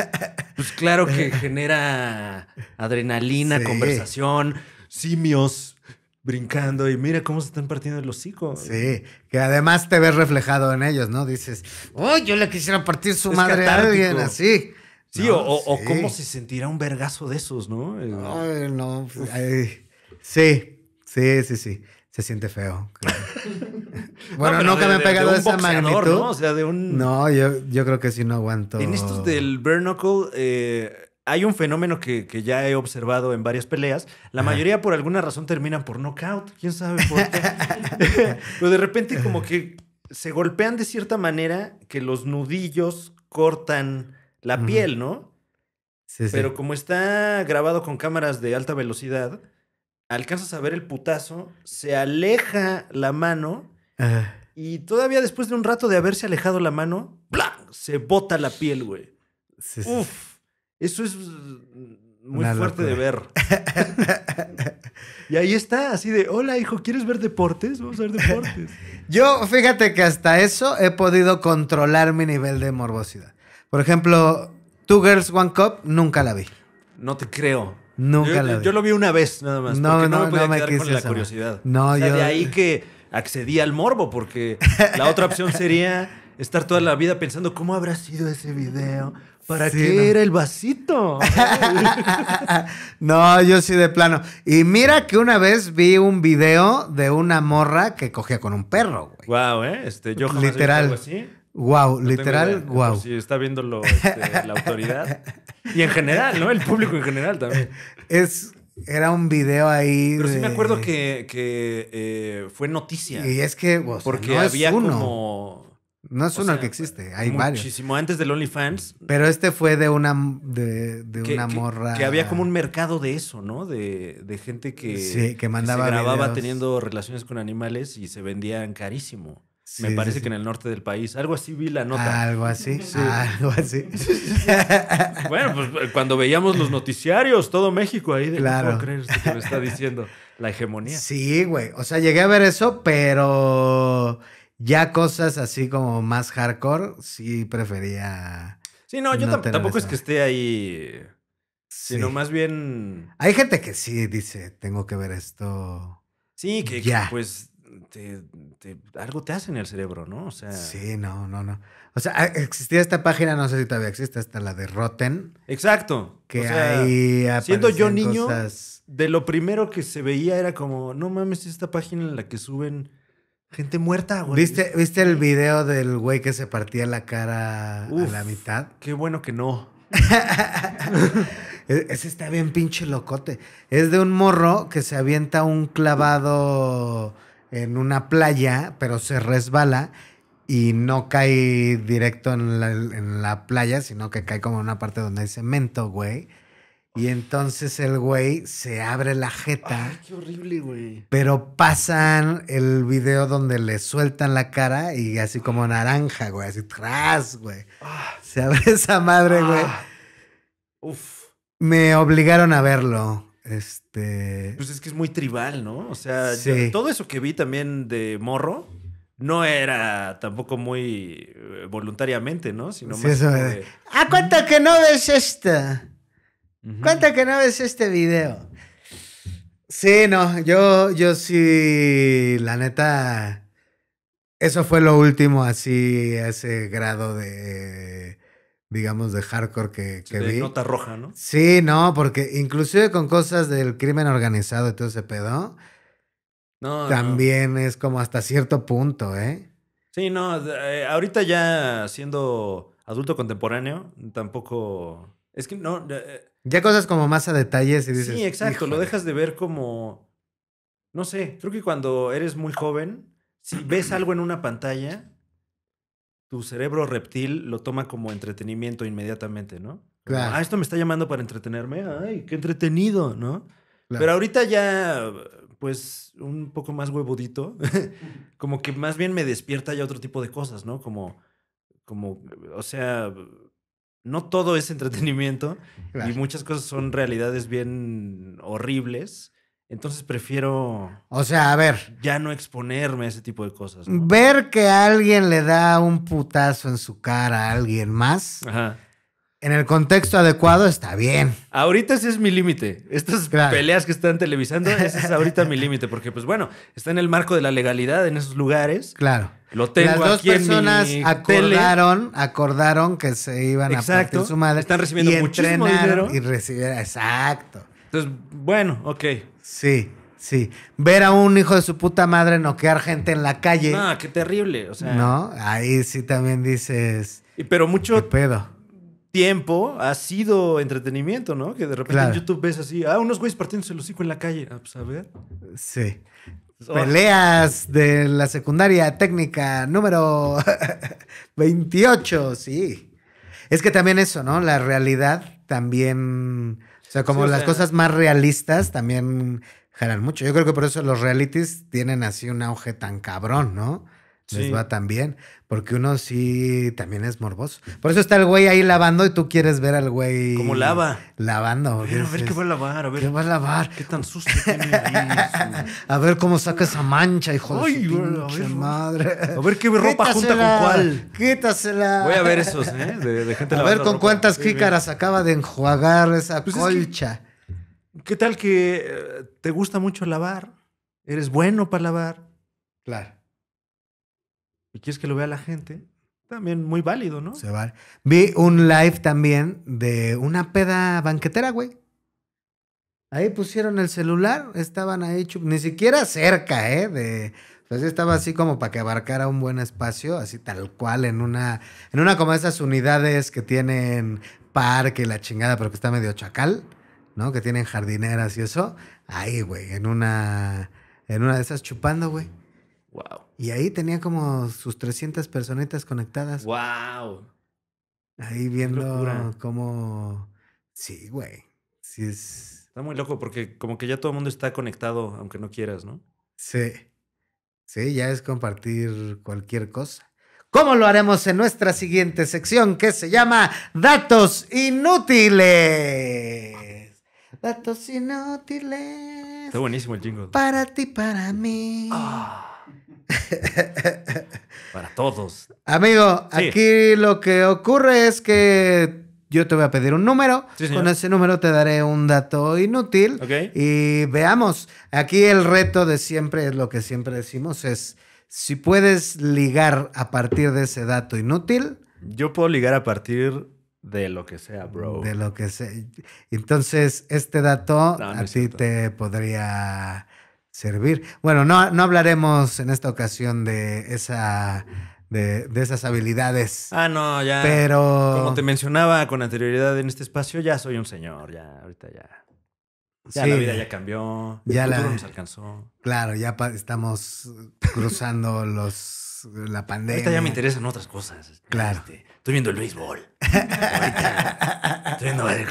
(laughs) pues claro que genera adrenalina, conversación, simios brincando y mira cómo se están partiendo los hocico. Sí, que además te ves reflejado en ellos, ¿no? Dices, "Oh, yo le quisiera partir su madre a alguien así." Sí, o, cómo se sentirá un vergazo de esos, ¿no? Eh, ay, no. Pues, sí, sí, sí, sí. Se siente feo. (laughs) bueno, no, que me he pegado de, esa magnitud. ¿no? O sea, de un... No, yo, creo que sí no aguanto. En estos del bare knuckle, eh, hay un fenómeno que, que, ya he observado en varias peleas. La mayoría, por alguna razón, terminan por knockout. ¿Quién sabe por qué? (laughs) Pero de repente como que se golpean de cierta manera que los nudillos cortan la piel, ¿no? Pero como está grabado con cámaras de alta velocidad, alcanzas a ver el putazo, se aleja la mano y todavía después de un rato de haberse alejado la mano, ¡bla! se bota la piel, güey. Uf, eso es muy fuerte de ver. (laughs) y ahí está, así de, hola hijo, ¿quieres ver deportes? Vamos a ver deportes. (laughs) Yo, fíjate que hasta eso he podido controlar mi nivel de morbosidad. Por ejemplo, Two Girls One Cup, nunca la vi. No te creo. Nunca la vi. Yo lo vi una vez, nada más. No, no, no me, podía con la curiosidad. No, De ahí que accedí al morbo, porque la otra opción (laughs) sería estar toda la vida pensando cómo habrá sido ese video. ¿Para qué era el vasito? (laughs) no, yo sí de plano. Y mira que una vez vi un video de una morra que cogía con un perro, güey. Wow, eh, este, yo literal. Algo así. Wow, literal, wow. si está viéndolo este, la autoridad. Y en general, ¿no? El público en general también. Es, era un video ahí. Pero sí me acuerdo que, eh, fue noticia. Y es que, porque había uno. como. No es uno el que existe, hay muchísimo varios. Muchísimo antes del OnlyFans. Pero este fue de una, de, una morra. Que, había como un mercado de eso, ¿no? De, gente que, mandaba grababa teniendo relaciones con animales y se vendían carísimo me parece que en el norte del país. Algo así vi la nota. Algo así. (laughs) Algo así. (laughs) bueno, pues eh, cuando veíamos los noticiarios, todo México ahí de claro. no creer que me está diciendo la hegemonía. Sí, güey. O sea, llegué a ver eso, pero ya cosas así como más hardcore, sí prefería. Sí, no, yo tampoco es que esté ahí. Sino más bien. Hay gente que sí dice, tengo que ver esto. Sí, ya. que pues te, algo te hace en el cerebro, ¿no? O sea. Sí, no, no, no. O sea, ah, existía esta página, no sé si todavía existe, hasta la de Rotten. Exacto. Que o Siendo yo niño, de lo primero que se veía era como, no mames, esta página en la que suben gente muerta, güey. ¿Viste, el video del güey que se partía la cara a la mitad? Qué bueno que no. (laughs) E-, ese está bien pinche locote. Es de un morro que se avienta un clavado en una playa, pero se resbala y no cae directo en la, playa, sino que cae como en una parte donde hay cemento, güey. Y entonces el güey se abre la jeta. qué horrible, güey. Pero pasan el video donde le sueltan la cara y así como naranja, güey, así tras, güey. Ah. se abre (laughs) esa madre, güey. Ah. Uf. Me obligaron a verlo. Este. Pues es que es muy tribal, ¿no? O sea, todo eso que vi también de morro no era tampoco muy eh, voluntariamente, ¿no? Sino eso Ah, cuenta que no ves esta. Cuenta que no ves este video. Sí, no, yo, yo sí, la neta, eso fue lo último así, ese grado de digamos, de hardcore que, que vi. Nota roja, ¿no? Sí, no, porque inclusive con cosas del crimen organizado y todo ese pedo, no, también es como hasta cierto punto, ¿eh? Sí, no, eh, ahorita ya siendo adulto contemporáneo, tampoco... Es que no... Eh, ya cosas como más a detalles y dices... Sí, exacto, lo dejas de ver como... No sé, creo que cuando eres muy joven, si ves (clears throat) algo en una pantalla, cerebro reptil lo toma como entretenimiento inmediatamente, ¿no? Claro. Ah, esto me está llamando para entretenerme. Ay, qué entretenido, ¿no? Pero ahorita ya, pues, un poco más huevudito, (laughs) como que más bien me despierta ya otro tipo de cosas, ¿no? Como, como, o sea, no todo es entretenimiento y muchas cosas son realidades bien horribles entonces prefiero. O sea, a ver. Ya no exponerme a ese tipo de cosas. Ver que alguien le da un putazo en su cara a alguien más. En el contexto adecuado está bien. Ahorita ese es mi límite. Estas peleas que están televisando, (laughs) ese es ahorita mi límite. Porque, pues bueno, está en el marco de la legalidad en esos lugares. Claro. Lo tengo Las dos personas acordaron, que se iban a partir su madre. Están recibiendo y muchísimo dinero. Y recibieron. Exacto bueno, ok. Sí, sí. Ver a un hijo de su puta madre noquear gente en la calle. Ah, qué terrible. O sea. No, ahí sí también dices. pero mucho. pedo? tiempo ha sido entretenimiento, ¿no? Que de repente en YouTube ves así, ah, unos güeyes partiéndose los en la calle. Ah, pues, a ver. Sí. Oh. Peleas de la secundaria técnica número 28, (laughs) sí. Es que también eso, ¿no? La realidad también sea, como las cosas más realistas también jalan mucho. Yo creo que por eso los realities tienen así un auge tan cabrón, ¿no? Les va tan bien. Porque uno sí también es morboso. Por eso está el güey ahí lavando y tú quieres ver al güey. ¿Cómo lava. Lavando. a ver, qué va a lavar, a ver. ¿Qué va a lavar? Qué tan susto tiene ahí. (laughs) a ver cómo saca esa mancha, hijo de su madre. A ver qué ropa junta con cuál. Quítasela. Voy a ver esos, ¿eh? De, gente a ver con cuántas pícaras acaba de enjuagar esa pues colcha. ¿Qué tal que eh, te gusta mucho lavar? Eres bueno para lavar. Claro y quieres que lo vea la gente, también muy válido, ¿no? Se vale. Vi un live también de una peda banquetera, güey. Ahí pusieron el celular, estaban ahí, ni siquiera cerca, ¿eh? De, pues estaba así como para que abarcara un buen espacio, así tal cual, en una, en una como esas unidades que tienen parque y la chingada, pero que está medio chacal, ¿no? Que tienen jardineras y eso. Ahí, güey, en una, en una de esas chupando, güey. Y ahí tenía como sus 300 personitas conectadas. Wow. Ahí viendo cómo... Sí, güey. Sí es... Está muy loco porque como que ya todo el mundo está conectado, aunque no quieras, ¿no? Sí. Sí, ya es compartir cualquier cosa. ¿Cómo lo haremos en nuestra siguiente sección que se llama Datos Inútiles? Datos Inútiles. Está buenísimo el chingo. Para ti, para mí. Oh. (laughs) Para todos. Amigo, aquí lo que ocurre es que yo te voy a pedir un número. Con ese número te daré un dato inútil. Y veamos. Aquí el reto de siempre es lo que siempre decimos: es si puedes ligar a partir de ese dato inútil. Yo puedo ligar a partir de lo que sea, bro. De lo que sea. Entonces, este dato así te podría servir. Bueno, no, no hablaremos en esta ocasión de esa. De, esas habilidades. Ah, no, ya. Pero. Como te mencionaba con anterioridad en este espacio, ya soy un señor, ya, ahorita ya. Ya la vida ya cambió, ya el futuro nos alcanzó. Claro, ya estamos cruzando (laughs) los la pandemia. Ahorita ya me interesan otras cosas. Este, claro. Este, estoy viendo el béisbol. (laughs) ahorita, estoy viendo el,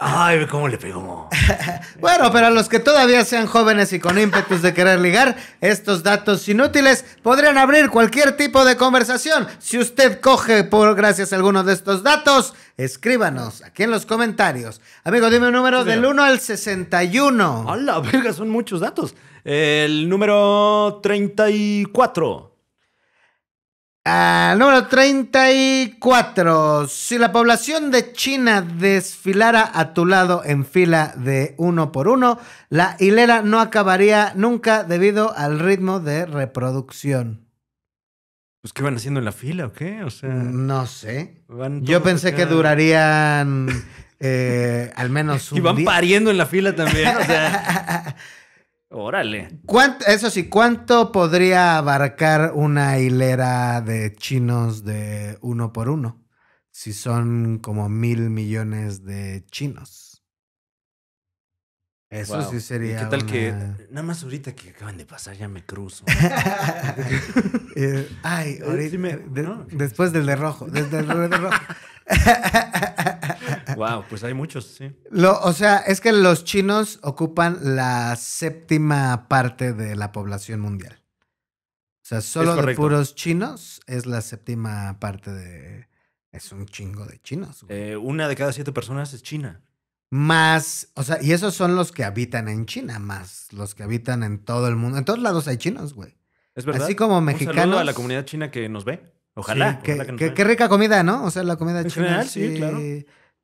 Ay, ¿cómo le pegó? (laughs) bueno, para los que todavía sean jóvenes y con ímpetus de querer ligar, estos datos inútiles podrían abrir cualquier tipo de conversación. Si usted coge por gracias alguno de estos datos, escríbanos aquí en los comentarios. Amigo, dime un número del 1 al 61. A verga, son muchos datos. El número 34 número 34. Si la población de China desfilara a tu lado en fila de uno por uno, la hilera no acabaría nunca debido al ritmo de reproducción. Pues, ¿qué van haciendo en la fila o qué? No sé. Yo pensé que durarían eh, al menos (laughs) un. Y van pariendo en la fila también. O sea. (laughs) Órale. eso sí, ¿cuánto podría abarcar una hilera de chinos de uno por uno? Si son como mil millones de chinos. Eso sí sería. ¿Qué tal que nada más ahorita que acaban de pasar ya me cruzo? (laughs) Eh, ay, ahorita después del de rojo, desde rojo. wow, (laughs) pues hay muchos, sí. o sea, es que los chinos ocupan la séptima parte de la población mundial. O sea, solo de puros chinos es la séptima parte de. Es un chingo de chinos. Eh, una de cada siete personas es China más, o sea, y esos son los que habitan en China, más los que habitan en todo el mundo. En todos lados hay chinos, güey. Es verdad. Así como mexicanos. saludo a la comunidad china que nos ve. Ojalá. que, qué rica comida, ¿no? O sea, la comida china. sí, claro.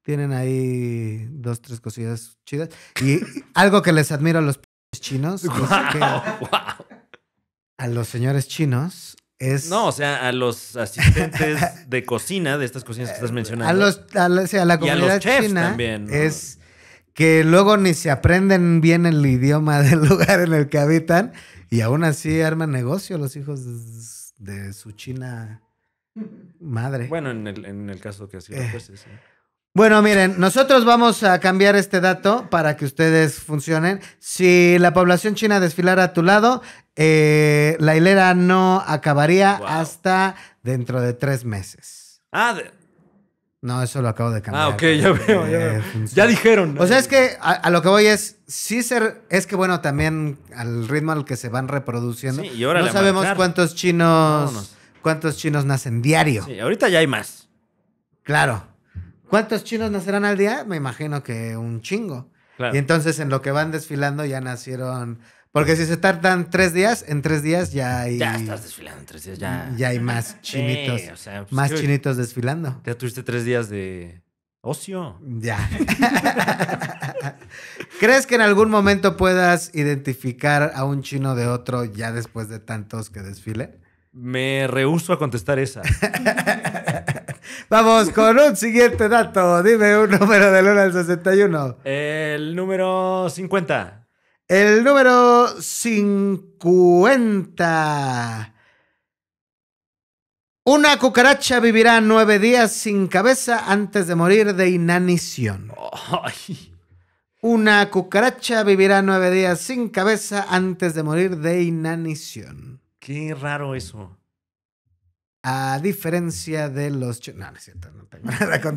Tienen ahí dos, tres cosillas chidas. Y algo que les admiro a los chinos. Wow, que A los señores chinos es... No, o sea, a los asistentes de cocina de estas cocinas que estás eh, mencionando. A los, a la, la comunidad china también. Es que luego ni se aprenden bien el idioma (laughs) del lugar en el que habitan y aún así arman negocio los hijos de su china madre. Bueno, en el, caso que así lo eh. sí. Bueno, miren, nosotros vamos a cambiar este dato para que ustedes funcionen. Si la población china desfilara a tu lado, eh, la hilera no acabaría hasta dentro de tres meses. Ah, no, eso lo acabo de cambiar. Ah, ok, ya veo, ya veo. Eh, ya dijeron. O sea, es que a, lo que voy es, sí ser, es que bueno, también al ritmo al que se van reproduciendo, y ahora no sabemos cuántos chinos, cuántos chinos nacen diario. Sí, ahorita ya hay más. Claro. ¿Cuántos chinos nacerán al día? Me imagino que un chingo. Y entonces en lo que van desfilando ya nacieron porque si se tardan tres días, en tres días ya hay. Ya estás desfilando en tres días, ya. Ya hay más chinitos. Pues, más chinitos desfilando. Ya tuviste tres días de ocio. Ya. (laughs) ¿Crees que en algún momento puedas identificar a un chino de otro ya después de tantos que desfile? Me rehuso a contestar esa. (laughs) Vamos con un siguiente dato. Dime un número del 1 al 61. El número 50. El número 50. Una cucaracha vivirá nueve días sin cabeza antes de morir de inanición. Una cucaracha vivirá nueve días sin cabeza antes de morir de inanición. Qué raro eso. A diferencia de los chinos. No, no es cierto, no tengo (laughs) nada con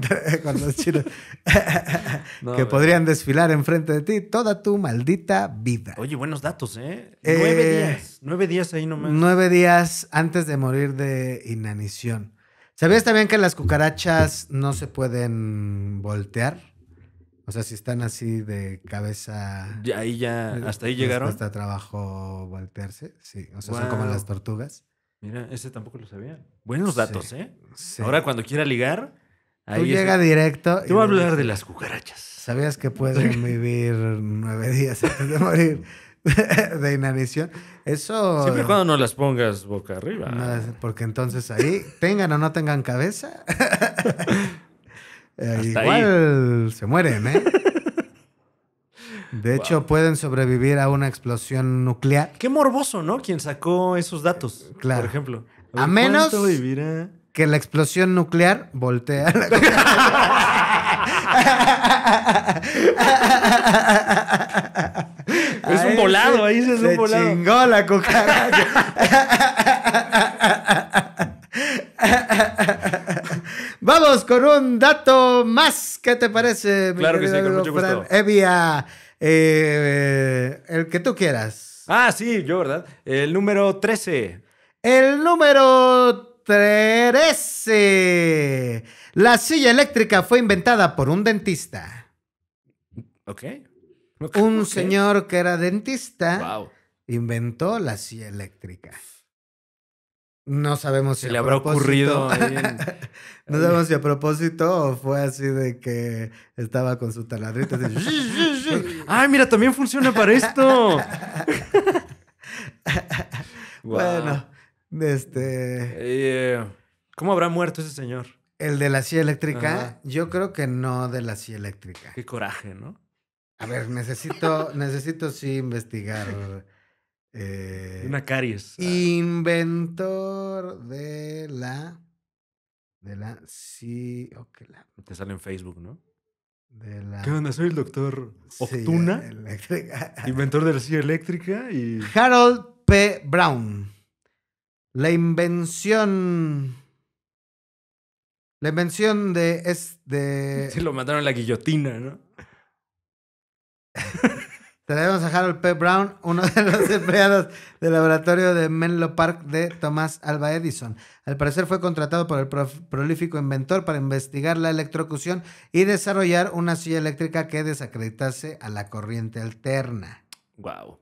los chinos. (laughs) que podrían desfilar enfrente de ti toda tu maldita vida. Oye, buenos datos, ¿eh? ¿eh? nueve días. Nueve días ahí nomás. Nueve días antes de morir de inanición. ¿Sabías también que las cucarachas no se pueden voltear? O sea, si están así de cabeza. ahí ya, eh, hasta ahí llegaron. Hasta trabajo voltearse, sí. O sea, son como las tortugas. Mira, ese tampoco lo sabía. Buenos datos, ¿eh? Ahora cuando quiera ligar. Ahí llega directo. Te voy a hablar de las cucarachas. ¿Sabías que pueden vivir nueve días antes de morir (laughs) de inanición? Eso. Siempre cuando no las pongas boca arriba. porque entonces ahí, tengan o no tengan cabeza, (laughs) eh, igual se mueren, ¿eh? De hecho, pueden sobrevivir a una explosión nuclear. Qué morboso, ¿no? Quien sacó esos datos, eh, claro. por ejemplo. A, menos que la explosión nuclear voltea. La (laughs) es un volado, ahí se es un volado. Chingó la cucaracha. Vamos con un dato más. ¿Qué te parece? claro que sí, con mucho gusto. Evia eh, el que tú quieras. Ah, sí, yo, ¿verdad? El número 13. El número 13. La silla eléctrica fue inventada por un dentista. Ok. un señor que era dentista inventó la silla eléctrica. No sabemos si, le habrá ocurrido. (laughs) no sabemos si a propósito o fue así de que estaba con su taladrita. (laughs) ¡Ay, mira, también funciona para esto! (laughs) Bueno, este. Eh, ¿Cómo habrá muerto ese señor? El de la silla eléctrica, yo creo que no de la silla eléctrica. Qué coraje, ¿no? A ver, necesito, necesito sí investigar eh, Una caries. Ah. Inventor de la. De la. Sí. Okay, la, Te sale en Facebook, ¿no? De la, ¿Qué onda? Soy el doctor Octuna, (laughs) inventor de la silla eléctrica y... Harold P. Brown. La invención... La invención de... Es de... (laughs) sí lo mataron a la guillotina, ¿no? (laughs) Traemos a Harold P. Brown, uno de los (laughs) empleados del laboratorio de Menlo Park de Thomas Alba Edison. Al parecer fue contratado por el prolífico inventor para investigar la electrocución y desarrollar una silla eléctrica que desacreditase a la corriente alterna. Wow.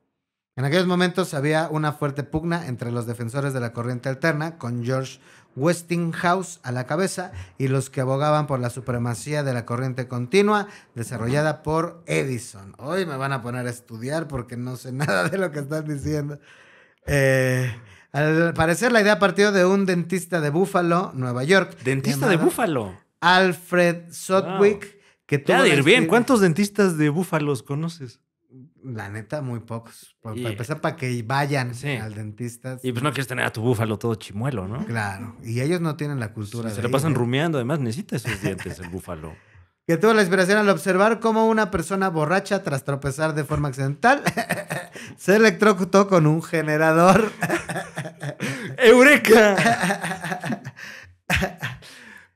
En aquellos momentos había una fuerte pugna entre los defensores de la corriente alterna con George Westinghouse a la cabeza y los que abogaban por la supremacía de la corriente continua desarrollada por Edison. Hoy me van a poner a estudiar porque no sé (laughs) nada de lo que están diciendo. Eh, al parecer la idea partió de un dentista de búfalo Nueva York. ¿Dentista de búfalo Alfred Sotwick. Que ir bien, ¿cuántos dentistas de búfalos conoces? La neta, muy pocos. Para empezar, para que vayan al dentista. Y pues no quieres tener a tu búfalo todo chimuelo, ¿no? Claro. Y ellos no tienen la cultura. se le pasan ¿eh? rumiando, además necesita esos dientes el búfalo. (laughs) Que tuvo la inspiración al observar cómo una persona borracha, tras tropezar de forma accidental, (laughs) se electrocutó con un generador. (laughs) ¡Eureka!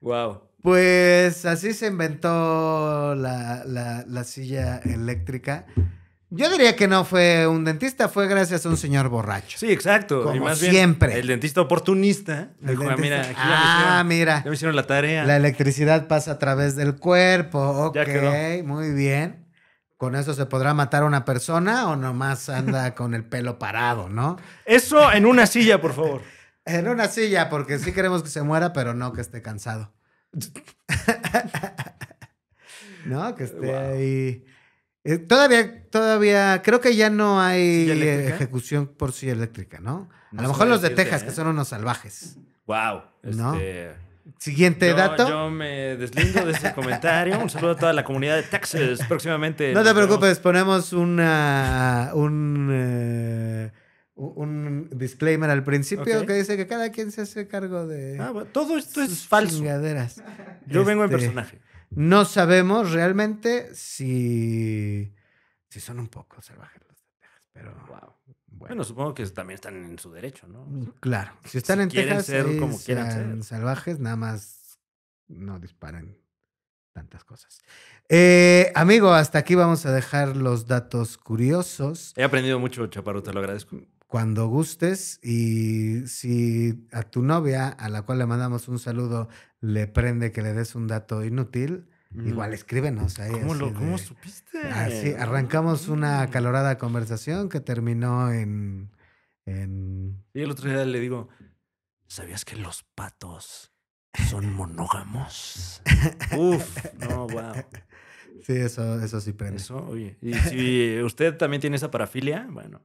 wow. Pues así se inventó la, la silla eléctrica. Yo diría que no fue un dentista, fue gracias a un señor borracho. Sí, exacto. Como siempre. el dentista oportunista. Ah, ah, mira. Ya me hicieron la tarea. La electricidad pasa a través del cuerpo. Ok, muy bien. ¿Con eso se podrá matar a una persona o nomás anda (laughs) con el pelo parado, no? Eso en una silla, por favor. (laughs) en una silla, porque sí queremos que se muera, pero no que esté cansado. (laughs) no, que esté ahí eh, todavía, todavía, creo que ya no hay ejecución por silla eléctrica, ¿no? a lo mejor los de Texas, que ¿eh? son unos salvajes. Wow. Este, Siguiente dato. Yo me deslindo de ese comentario. Un saludo a toda la comunidad de Texas. Próximamente. No te preocupes, ponemos una un, eh, un disclaimer al principio que dice que cada quien se hace cargo de. Ah, todo esto es falso. Yo vengo en este, personaje. No sabemos realmente si, si son un poco salvajes los de Texas, pero... Bueno. supongo que también están en su derecho, ¿no? Mm, claro. Si están en Texas, ser como quieran ser. salvajes, nada más no disparen tantas cosas. Eh, amigo, hasta aquí vamos a dejar los datos curiosos. He aprendido mucho, Chaparro, te lo agradezco cuando gustes y si a tu novia, a la cual le mandamos un saludo, le prende que le des un dato inútil, mm. igual escríbenos ahí. ¿Cómo, lo, supiste? Así, arrancamos una mm. acalorada conversación que terminó en, en... Y el otro día le digo, ¿sabías que los patos son monógamos? Uf, no, wow. (laughs) Sí, eso, eso sí prende. Eso, oye. Y si usted también tiene esa parafilia, bueno...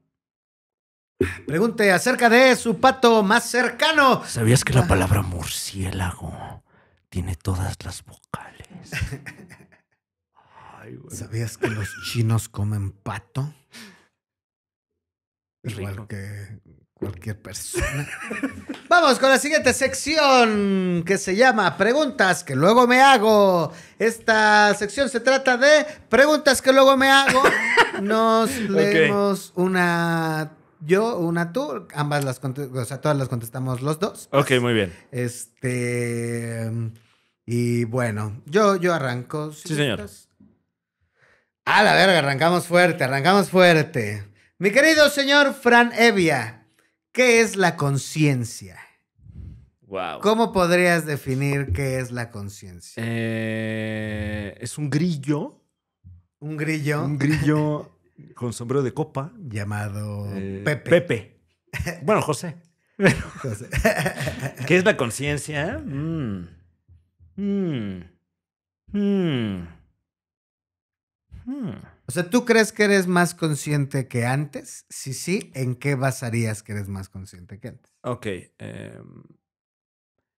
Pregunte acerca de su pato más cercano. ¿Sabías que la palabra murciélago tiene todas las vocales? ¿Sabías que los chinos comen pato? Igual que cualquier persona. Vamos con la siguiente sección que se llama Preguntas que luego me hago. Esta sección se trata de Preguntas que luego me hago. Nos leemos una yo, una tú, ambas las, o sea, todas las contestamos los dos. ok, muy bien. Este, y bueno, yo, yo arranco. Sí, señor. A la verga, arrancamos fuerte, arrancamos fuerte. Mi querido señor Fran Evia, ¿qué es la conciencia? Wow. ¿Cómo podrías definir qué es la conciencia? Eh, es un grillo. Un grillo. Un grillo (laughs) con sombrero de copa. Llamado eh, Pepe. Pepe. (laughs) Bueno, José. (laughs) ¿Qué es la conciencia? Mm. Mm. Mm. O sea, ¿tú crees que eres más consciente que antes? Si sí, ¿en qué basarías que eres más consciente que antes? Ok. Em,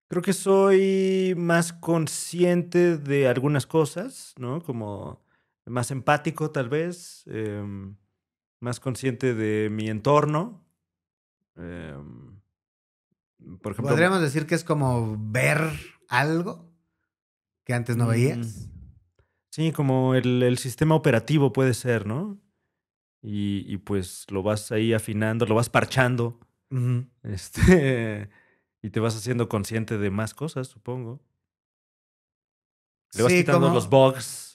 creo que soy más consciente de algunas cosas, ¿no? Como más empático tal vez, em, más consciente de mi entorno. Em, ¿Podríamos decir que es como ver algo que antes no mm. veías? Sí, como el, sistema operativo puede ser, ¿no? Y, pues lo vas ahí afinando, lo vas parchando. Este. Y te vas haciendo consciente de más cosas, supongo. Le vas quitando los bugs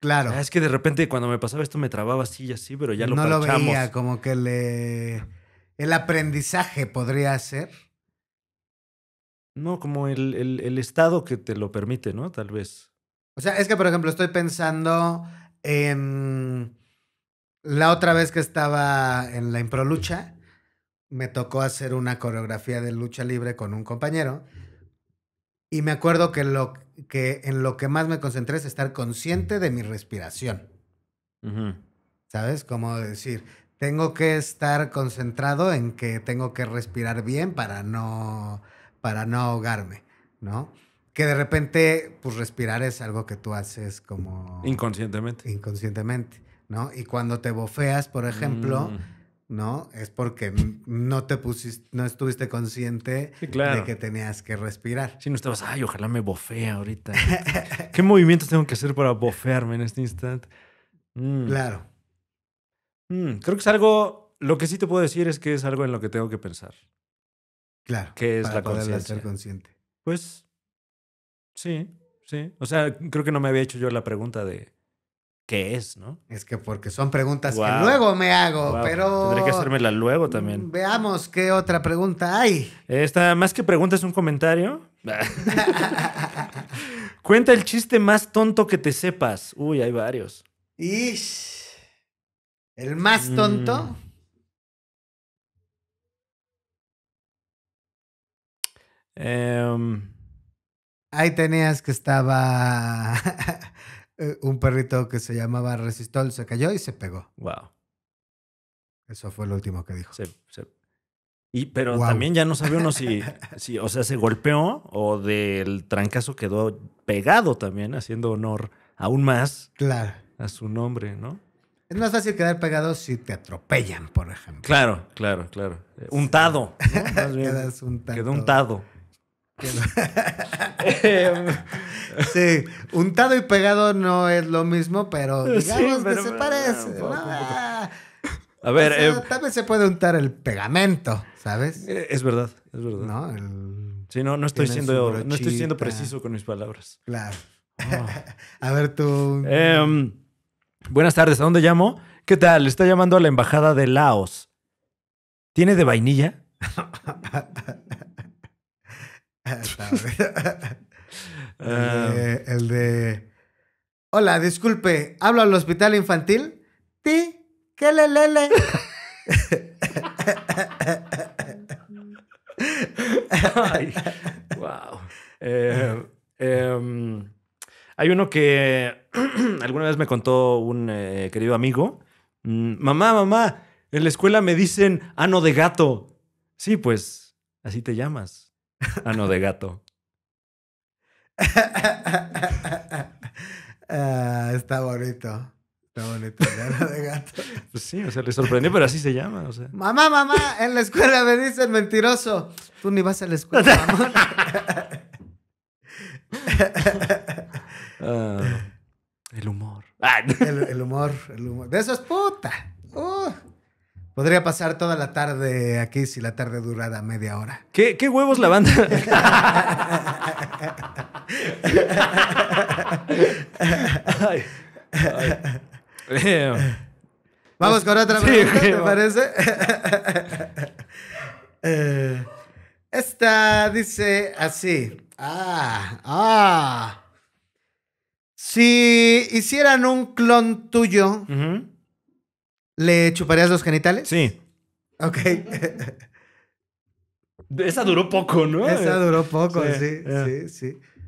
Claro. Ah, es que de repente cuando me pasaba esto me trababa así y así, pero ya lo No lo veía, como que le... El aprendizaje podría ser. No, como el, el, estado que te lo permite, ¿no? Tal vez. O sea, es que, por ejemplo, estoy pensando en... La otra vez que estaba en la lucha. me tocó hacer una coreografía de lucha libre con un compañero. Y me acuerdo que lo que en lo que más me concentré es estar consciente de mi respiración. ¿Sabes? Como decir, tengo que estar concentrado en que tengo que respirar bien para no, para no ahogarme, ¿no? Que de repente, pues respirar es algo que tú haces como... Inconscientemente. Inconscientemente, ¿no? Y cuando te bofeas, por ejemplo... Mm. ¿no? Es porque no te pusiste, no estuviste consciente de que tenías que respirar. Si no estabas, ay, ojalá me bofea ahorita. (laughs) ¿Qué movimientos tengo que hacer para bofearme en este instante? Mm. Claro. Mm, creo que es algo, lo que sí te puedo decir es que es algo en lo que tengo que pensar. Claro. Que es la conciencia. ser consciente. Pues, sí, sí. O sea, creo que no me había hecho yo la pregunta de qué es, ¿no? Es que porque son preguntas que luego me hago, pero... Tendré que hacérmela luego mm, también. Veamos qué otra pregunta hay. Esta, más que pregunta, es un comentario. (laughs) Cuenta el chiste más tonto que te sepas. Uy, hay varios. Y ¿El más mm. tonto? Em. Ahí tenías que estaba... (laughs) Eh, un perrito que se llamaba Resistol se cayó y se pegó. Wow. Eso fue lo último que dijo. Y, pero también ya no sabe uno si, (laughs) si, o sea, se golpeó o del trancazo quedó pegado también, haciendo honor aún más a su nombre, ¿no? Es más fácil quedar pegado si te atropellan, por ejemplo. Claro, claro, claro. Untado. (laughs) untado. Quedó untado. (laughs) sí, untado y pegado no es lo mismo, pero digamos que se parece. a ver, pues, eh, ah, también se puede untar el pegamento, ¿sabes? Eh, es verdad, es verdad. No, no, no estoy siendo, no estoy siendo preciso con mis palabras. Claro. Oh. (laughs) a ver tú. Em, buenas tardes, ¿a dónde llamo? ¿Qué tal? Está llamando a la embajada de Laos. ¿Tiene de vainilla? (laughs) (laughs) (laughs) Ah. el, de, Hola, disculpe, ¿hablo al hospital infantil? Sí, que le (laughs) Ay, wow. Eh, em, hay uno que (clears throat) alguna vez me contó un eh, querido amigo. Mm, mamá, mamá, en la escuela me dicen ano de gato. Sí, pues así te llamas. Ano ah, de gato. (laughs) Ah, está bonito. Está bonito, ano de gato. (laughs) Pues sí, o sea, le sorprendió, pero así se llama. O sea. Mamá, mamá, en la escuela me dicen mentiroso. Tú ni vas a la escuela, (laughs) mamá. Ah, el humor. El, humor, el humor. De eso es puta. Uh. Podría pasar toda la tarde aquí si la tarde durara media hora. ¿Qué, huevos la banda? Vamos con otra pregunta, ¿te parece? Eh, esta dice así. Ah, ah. Si hicieran un clon tuyo, ¿Le chuparías los genitales? Sí. Ok. (laughs) Esa duró poco, ¿no? Esa duró poco, sí,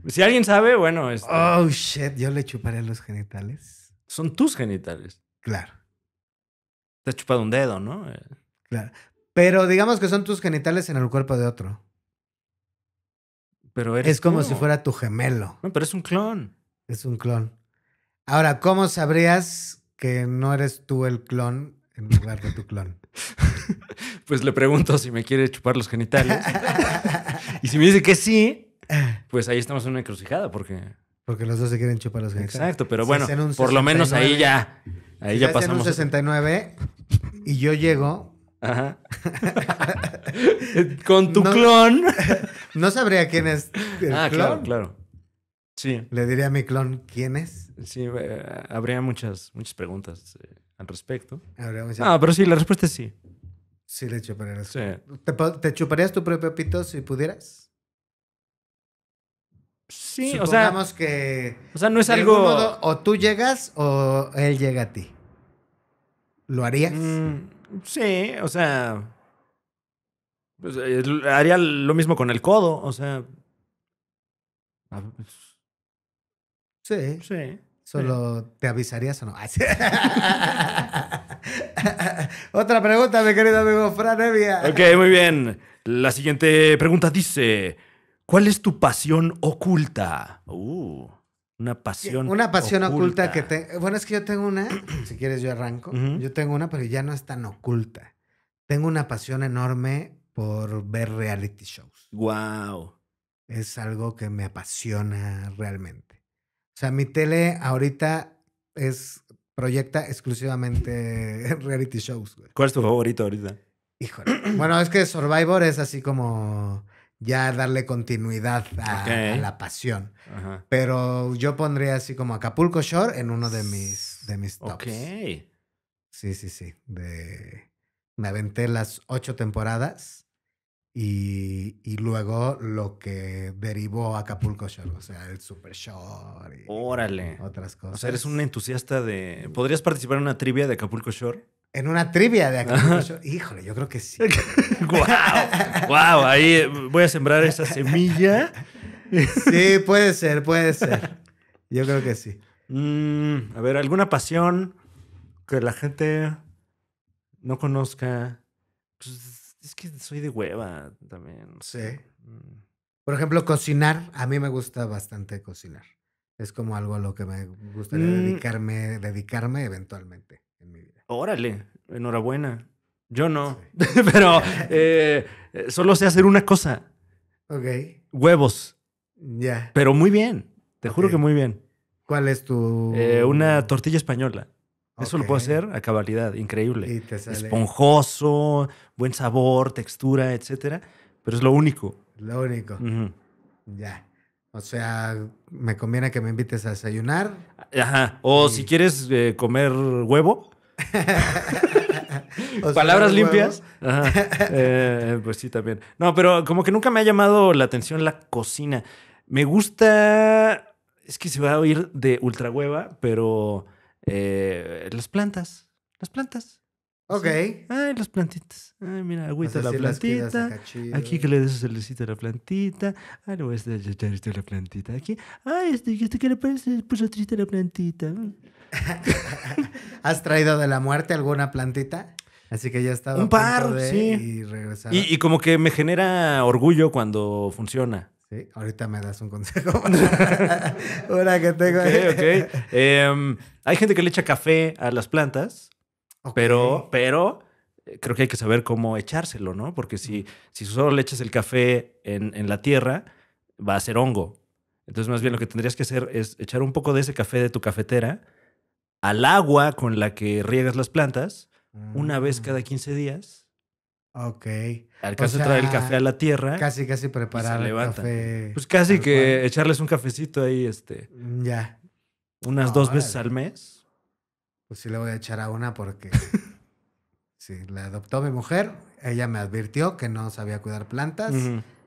Si alguien sabe, bueno. Este oh, shit, yo le chuparé los genitales. Son tus genitales. Claro. Te has chupado un dedo, ¿no? Eh. Claro. Pero digamos que son tus genitales en el cuerpo de otro. Pero eres Es como si fuera tu gemelo. No, pero es un clon. Es un clon. Ahora, ¿cómo sabrías que no eres tú el clon en lugar de tu clon? (laughs) pues le pregunto si me quiere chupar los genitales. y si me dice que sí, pues ahí estamos en una encrucijada porque... Porque los dos se quieren chupar los genitales. Exacto, pero bueno, por lo menos ahí ya, ahí ya pasamos. En un 69 y yo llego (laughs) Con tu clon. (laughs) No sabría quién es. ah, claro, claro. Sí. Le diría a mi clon quién es. Sí, eh, habría muchas, muchas preguntas eh, al respecto. Ah, pero sí, la respuesta es sí. Sí, le chuparías. ¿Te, ¿Te, chuparías tu propio pito si pudieras? Sí, o sea. que. O sea, no es algo. o tú llegas o él llega a ti. ¿Lo harías? Mm, sí, o sea. Pues, eh, haría lo mismo con el codo, o sea. Ah, pues. Sí. Sí. Solo te avisarías o no. (laughs) Otra pregunta, mi querido amigo Fran Evia. Ok, muy bien. La siguiente pregunta dice: ¿Cuál es tu pasión oculta? Uh, una pasión. Una pasión oculta, que te. Bueno, es que yo tengo una. (clears throat) si quieres, yo arranco. Yo tengo una, pero ya no es tan oculta. Tengo una pasión enorme por ver reality shows. Wow. Es algo que me apasiona realmente. O sea, mi tele ahorita es proyecta exclusivamente (laughs) reality shows, ¿Cuál es tu favorito ahorita? Híjole. bueno, es que Survivor es así como ya darle continuidad a, la pasión. Pero yo pondría así como Acapulco Shore en uno de mis, de mis tops. Ok. Sí, sí, sí. De... Me aventé las ocho temporadas. Y, y, luego lo que derivó a Acapulco Shore, o sea, el Super Shore. Órale. Otras cosas. O sea, eres un entusiasta de. ¿Podrías participar en una trivia de Acapulco Shore? En una trivia de Acapulco Shore. Híjole, yo creo que sí. (laughs) ¡Guau! ¡Guau! ahí eh, voy a sembrar esa semilla. sí, puede ser, puede ser. Yo creo que sí. Mm, a ver, ¿alguna pasión que la gente no conozca? Pues, es que soy de hueva también. Sí. Mm. Por ejemplo, cocinar, a mí me gusta bastante cocinar. Es como algo a lo que me gustaría mm. dedicarme, dedicarme eventualmente en mi vida. Órale, enhorabuena. Yo no, (laughs) pero (laughs) eh, eh, solo sé hacer una cosa. Ok. Huevos. Ya. Pero muy bien, te juro que muy bien. ¿Cuál es tu...? Eh, una tortilla española. Eso lo puedo hacer a cabalidad, increíble. Esponjoso, buen sabor, textura, etcétera. Pero es lo único. Lo único. Ya. O sea, me conviene que me invites a desayunar. Ajá. O si quieres eh, comer huevo. (laughs) Palabras limpias. Eh, pues sí, también. No, pero como que nunca me ha llamado la atención la cocina. Me gusta. Es que se va a oír de ultra hueva, pero eh, las plantas. Las plantas. Ok. Ay, las plantitas. Ay, mira, agüita la plantita. Aquí que le des a la plantita. Ay, no a la plantita. Aquí. Ay, este, este que le puso triste la plantita. (laughs) ¿Has traído de la muerte alguna plantita? Así que ya estaba. Un par, sí. y como que me genera orgullo cuando funciona. Sí, ahorita me das un consejo. Ahora (laughs) que tengo. Okay, em, hay gente que le echa café a las plantas, pero, pero eh, creo que hay que saber cómo echárselo, ¿no? Porque si, si solo le echas el café en, la tierra, va a ser hongo. Entonces, más bien lo que tendrías que hacer es echar un poco de ese café de tu cafetera al agua con la que riegas las plantas, una vez mm. cada 15 días, Ok. Al caso traer el café a la tierra. Casi, casi preparar el café. Pues casi que echarles un cafecito ahí, este. Mm, ya. Unas dos veces al mes. Pues sí le voy a echar a una porque. (laughs) sí, la adoptó mi mujer. Ella me advirtió que no sabía cuidar plantas.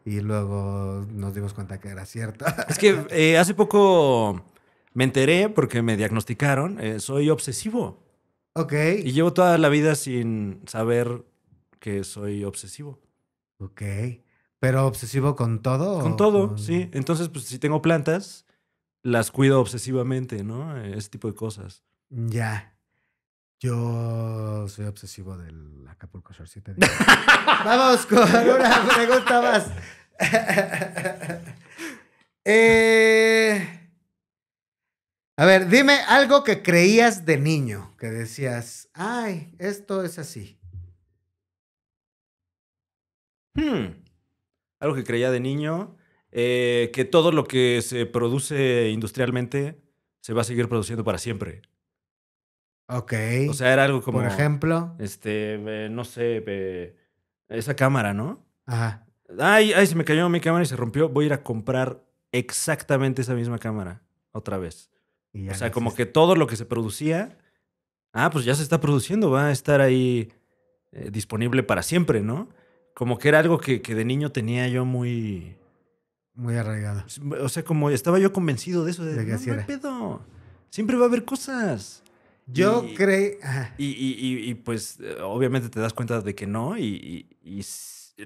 Y luego nos dimos cuenta que era cierto. es que eh, hace poco me enteré porque me diagnosticaron. Eh, soy obsesivo. Ok. Y llevo toda la vida sin saber que soy obsesivo. Ok. ¿Pero obsesivo con todo? Con todo, sí. Entonces, pues si tengo plantas, las cuido obsesivamente, ¿no? Ese tipo de cosas. Ya. Yo soy obsesivo del Acapulco Shore (laughs) Vamos con una pregunta más. (laughs) Eh, a ver, dime algo que creías de niño, que decías, ay, esto es así. Hmm. Algo que creía de niño, eh, que todo lo que se produce industrialmente se va a seguir produciendo para siempre. Ok. O sea, era algo como... Por ejemplo. Este, no sé, esa cámara, ¿no? Ajá. Ay, ay, se me cayó mi cámara y se rompió. Voy a ir a comprar exactamente esa misma cámara otra vez. o sea, como que todo lo que se producía, ah, pues ya se está produciendo, va a estar ahí eh, disponible para siempre, ¿no? como que era algo que, de niño tenía yo muy... Muy arraigado. O sea, como estaba yo convencido de eso. De, no, pedo. Siempre va a haber cosas. Yo creí... Y, y, y, pues eh, obviamente te das cuenta de que no y,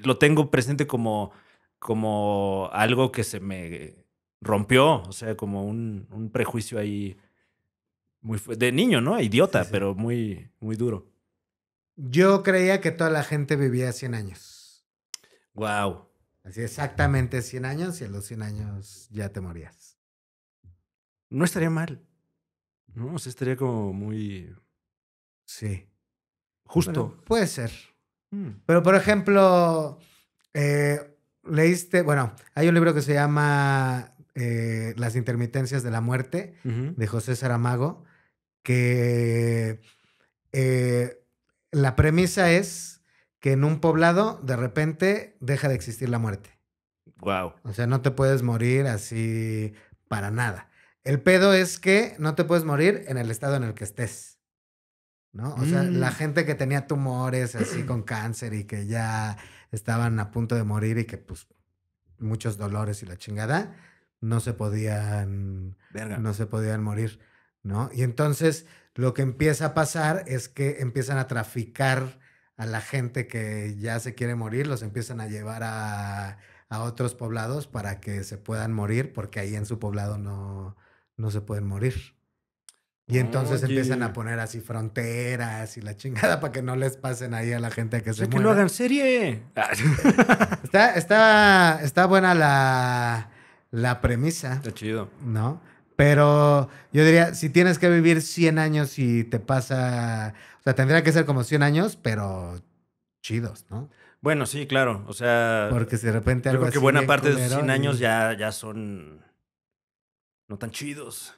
lo tengo presente como, como algo que se me rompió, o sea, como un, prejuicio ahí muy de niño, ¿no? Idiota, pero muy, muy duro. Yo creía que toda la gente vivía 100 años. Wow. Así exactamente 100 años y a los 100 años ya te morías. No estaría mal. No, o sea, estaría como muy... Sí. Justo. puede ser. Mm. Pero, por ejemplo, eh, leíste, bueno, hay un libro que se llama eh, Las intermitencias de la muerte de José Saramago, que eh, la premisa es que en un poblado de repente deja de existir la muerte. Wow. O sea, no te puedes morir así para nada. El pedo es que no te puedes morir en el estado en el que estés. ¿No? O sea, la mm. gente que tenía tumores así con cáncer y que ya estaban a punto de morir y que pues muchos dolores y la chingada, no se podían Verga. no se podían morir, ¿no? Y entonces lo que empieza a pasar es que empiezan a traficar a la gente que ya se quiere morir, los empiezan a llevar a, otros poblados para que se puedan morir, porque ahí en su poblado no, no se pueden morir. Y entonces empiezan a poner así fronteras y la chingada para que no les pasen ahí a la gente que se que que lo hagan serie. (laughs) está, está, buena la, la premisa. Está chido. ¿No? Pero yo diría, si tienes que vivir 100 años y te pasa, sea, tendría que ser como 100 años, pero chidos, ¿no? Bueno, sí, claro. O sea. Porque si de repente algo. Yo creo que buena parte de esos 100 años ya, ya son. No tan chidos.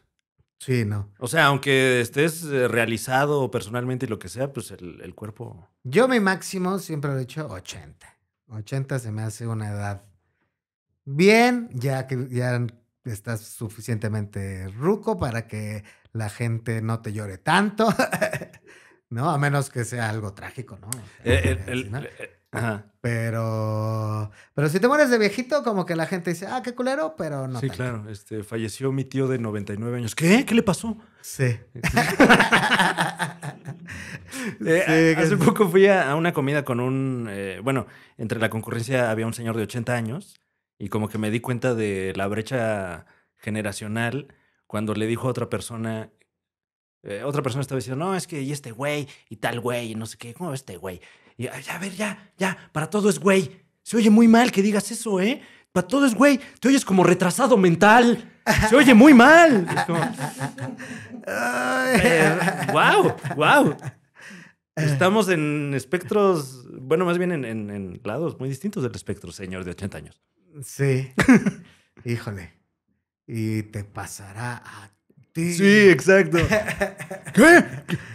Sí, no. O sea, aunque estés eh, realizado personalmente y lo que sea, pues el, cuerpo. Yo mi máximo siempre lo he dicho 80. 80 se me hace una edad bien, ya que ya estás suficientemente ruco para que la gente no te llore tanto. (laughs) ¿no? A menos que sea algo trágico, ¿no? Eh, eh, pero, pero si te mueres de viejito, como que la gente dice, ah, qué culero, pero no. Sí, claro. Este, falleció mi tío de 99 años. ¿Qué? ¿Qué le pasó? Sí. Eh, (laughs) hace poco fui a, una comida con un, bueno, entre la concurrencia había un señor de 80 años y como que me di cuenta de la brecha generacional cuando le dijo a otra persona, eh, otra persona estaba diciendo, no, es que y este güey y tal güey y no sé qué, ¿cómo este güey? Y a ver, ya, ya, para todo es güey. Se oye muy mal que digas eso, ¿eh? Para todo es güey. Te oyes como retrasado mental. Se oye muy mal. Como, wow, (laughs) wow. Estamos en espectros, bueno, más bien en, en lados muy distintos del espectro, señor de 80 años. Sí. (laughs) Híjole. Y te pasará a Sí, exacto. ¿Qué?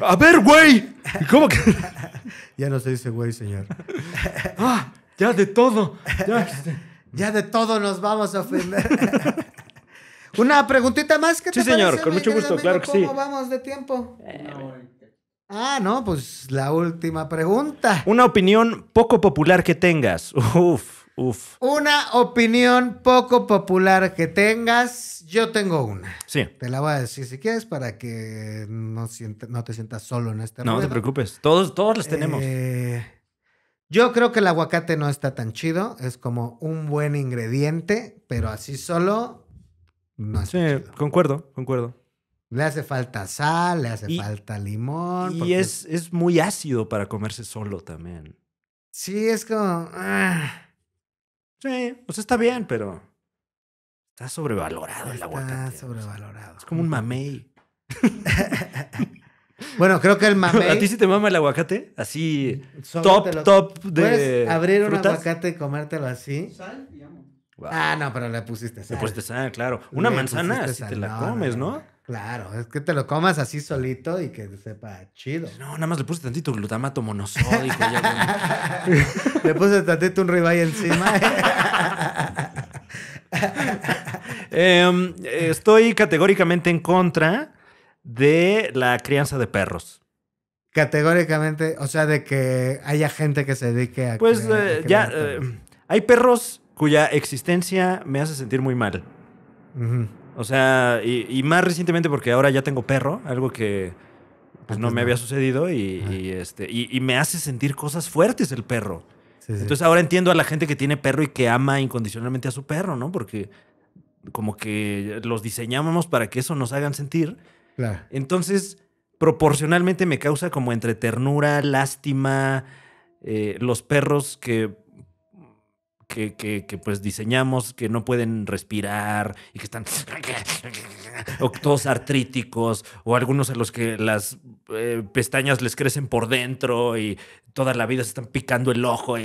A ver, güey. ¿Cómo que? (laughs) Ya no se dice güey, señor. (laughs) Ah, ya de todo. Este. Ya. de todo nos vamos a ofender. (laughs) Una preguntita más que te Sí, señor, con mucho gusto, claro que sí. ¿Cómo vamos de tiempo? Ah, no, pues la última pregunta. Una opinión poco popular que tengas. Uf. Una opinión poco popular que tengas, yo tengo una. Sí. Te la voy a decir si quieres para que no, no te sientas solo en este esta No, te preocupes. Todos, todos las tenemos. Eh, yo creo que el aguacate no está tan chido. Es como un buen ingrediente, pero así solo no Sí, concuerdo, concuerdo. Le hace falta sal, le hace falta limón. Y es, es muy ácido para comerse solo también. Sí, es como. Ah. Sí, pues está bien, pero está sobrevalorado el aguacate. Está sobrevalorado. Es como un mamey. (laughs) bueno, creo que el mamey. ¿A ti sí te mama el aguacate? Así, top, top de. ¿Puedes abrir un aguacate y comértelo así? Sal y Ah, no, pero le pusiste sal. Le pusiste sal, claro. Una manzana, así te la comes, ¿no? no Claro, es que te lo comas así solito y que sepa chido. No, nada más le puse tantito glutamato monosódico. (laughs) le puse tantito un ribeye encima. (laughs) Em, estoy categóricamente en contra de la crianza de perros. Categóricamente, o sea, de que haya gente que se dedique a... Pues eh, ya, eh, hay perros cuya existencia me hace sentir muy mal. O sea, y, más recientemente porque ahora ya tengo perro, algo que pues, ah, no, pues me había sucedido y, este, y, me hace sentir cosas fuertes el perro. Entonces ahora entiendo a la gente que tiene perro y que ama incondicionalmente a su perro, ¿no? Porque como que los diseñamos para que eso nos hagan sentir. Entonces, proporcionalmente me causa como entre ternura, lástima, eh, los perros que que, pues diseñamos que no pueden respirar y que están o todos artríticos o algunos a los que las eh, pestañas les crecen por dentro y toda la vida se están picando el ojo.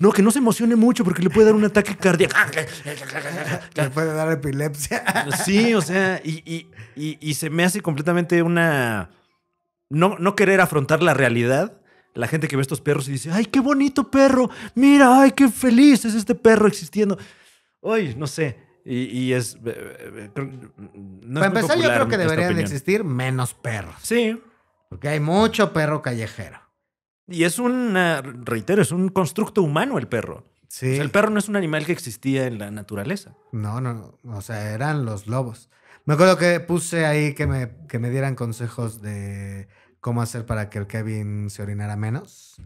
No, que no se emocione mucho porque le puede dar un ataque cardíaco. Le puede dar epilepsia. Sí, o sea, y, y se me hace completamente una... No, no querer afrontar la realidad la gente que ve estos perros y dice, ay, qué bonito perro, mira, ay, qué feliz es este perro existiendo. ¡Uy, no sé. Y, es... Eh, eh, Para empezar, yo creo que deberían de existir menos perros. Sí. Porque hay mucho perro callejero. Y es un, reitero, es un constructo humano el perro. Sí. el perro no es un animal que existía en la naturaleza. No, no, no. O sea, eran los lobos. Me acuerdo que puse ahí que me, que me dieran consejos de cómo hacer para que el Kevin se orinara menos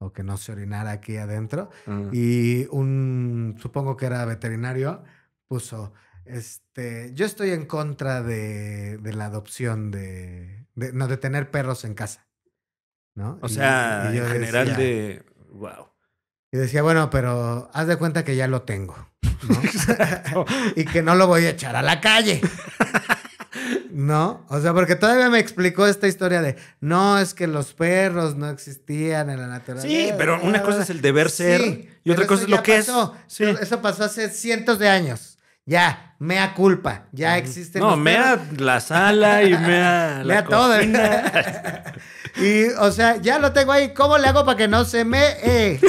o que no se orinara aquí adentro. Mm. Y un, supongo que era veterinario, puso, este, yo estoy en contra de, la adopción de, no, de tener perros en casa. ¿No? O sea, en general de, wow. Y decía, bueno, pero haz de cuenta que ya lo tengo. (laughs) (laughs) y que no lo voy a echar a la calle. No, o sea, porque todavía me explicó esta historia de no, es que los perros no existían en la naturaleza. Sí, pero una cosa es el deber ser sí, y otra cosa es lo que es. Sí. Eso pasó hace cientos de años. Ya, mea culpa, ya existen. No, mea la sala y mea (laughs) la mea todo. (laughs) y, o sea, ya lo tengo ahí. ¿Cómo le hago para que no se me? Eh?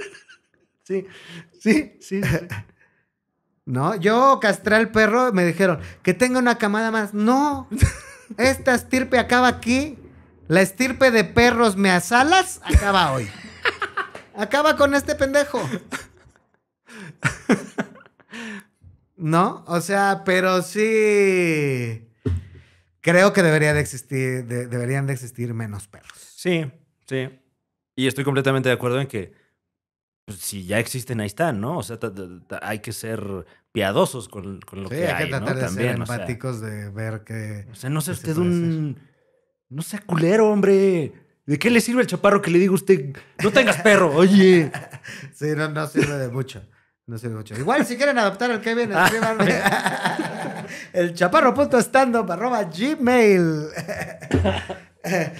(laughs) sí, sí. sí. ¿No? Yo castré el perro, me dijeron, que tenga una camada más. No, (laughs) esta estirpe acaba aquí. La estirpe de perros me asalas acaba hoy. Acaba con este pendejo. ¿No? O sea, pero sí. Creo que debería de existir, deberían de existir menos perros. Sí, sí. Y estoy completamente de acuerdo en que pues, si ya existen, ahí están, ¿no? O sea, hay que ser piadosos con, lo que hay, hay que tratar de ser empáticos de ver que... O sea, no sea usted un... No sea culero, hombre. ¿De qué le sirve el chaparro que le diga usted, no tengas perro, oye? (laughs) sí, no, no sirve de mucho. No sirve mucho. Igual, si quieren adaptar al Kevin, escríbanme. (laughs) el estando gmail.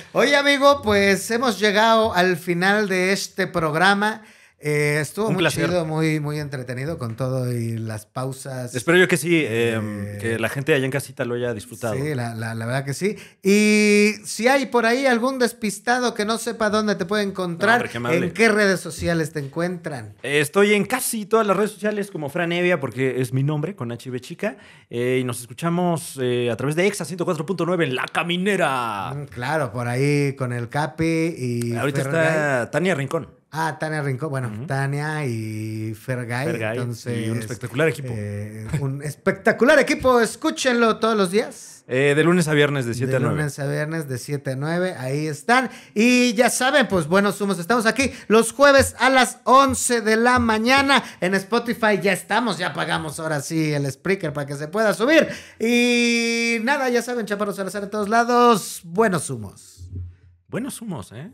(laughs) Oye, amigo, pues hemos llegado al final de este programa. Eh, estuvo muy chido, muy, muy entretenido con todo y las pausas. Espero yo que sí, em, que la gente allá en casita lo haya disfrutado. Sí, la, verdad que sí. Y si hay por ahí algún despistado que no sepa dónde te puede encontrar, ¿en qué redes sociales te encuentran? estoy en casi todas las redes sociales como Fran Evia, porque es mi nombre, con HB Chica. Eh, y nos escuchamos eh, a través de Exa 104.9 en La Caminera. Mm, claro, por ahí con el Capi y. Ahorita está Tania Rincón. Ah, Tania Rincón. Bueno, Tania y Fergay. y un espectacular equipo. Eh, un espectacular equipo. Escúchenlo todos los días. Eh, de lunes a viernes de 7 a 9. De lunes a viernes de 7 a 9. Ahí están. Y ya saben, pues buenos humos. Estamos aquí los jueves a las 11 de la mañana. En Spotify ya estamos. Ya pagamos ahora sí el Spreaker para que se pueda subir. Y nada, ya saben, Chaparro Salazar en todos lados. Buenos humos. Buenos humos, ¿eh?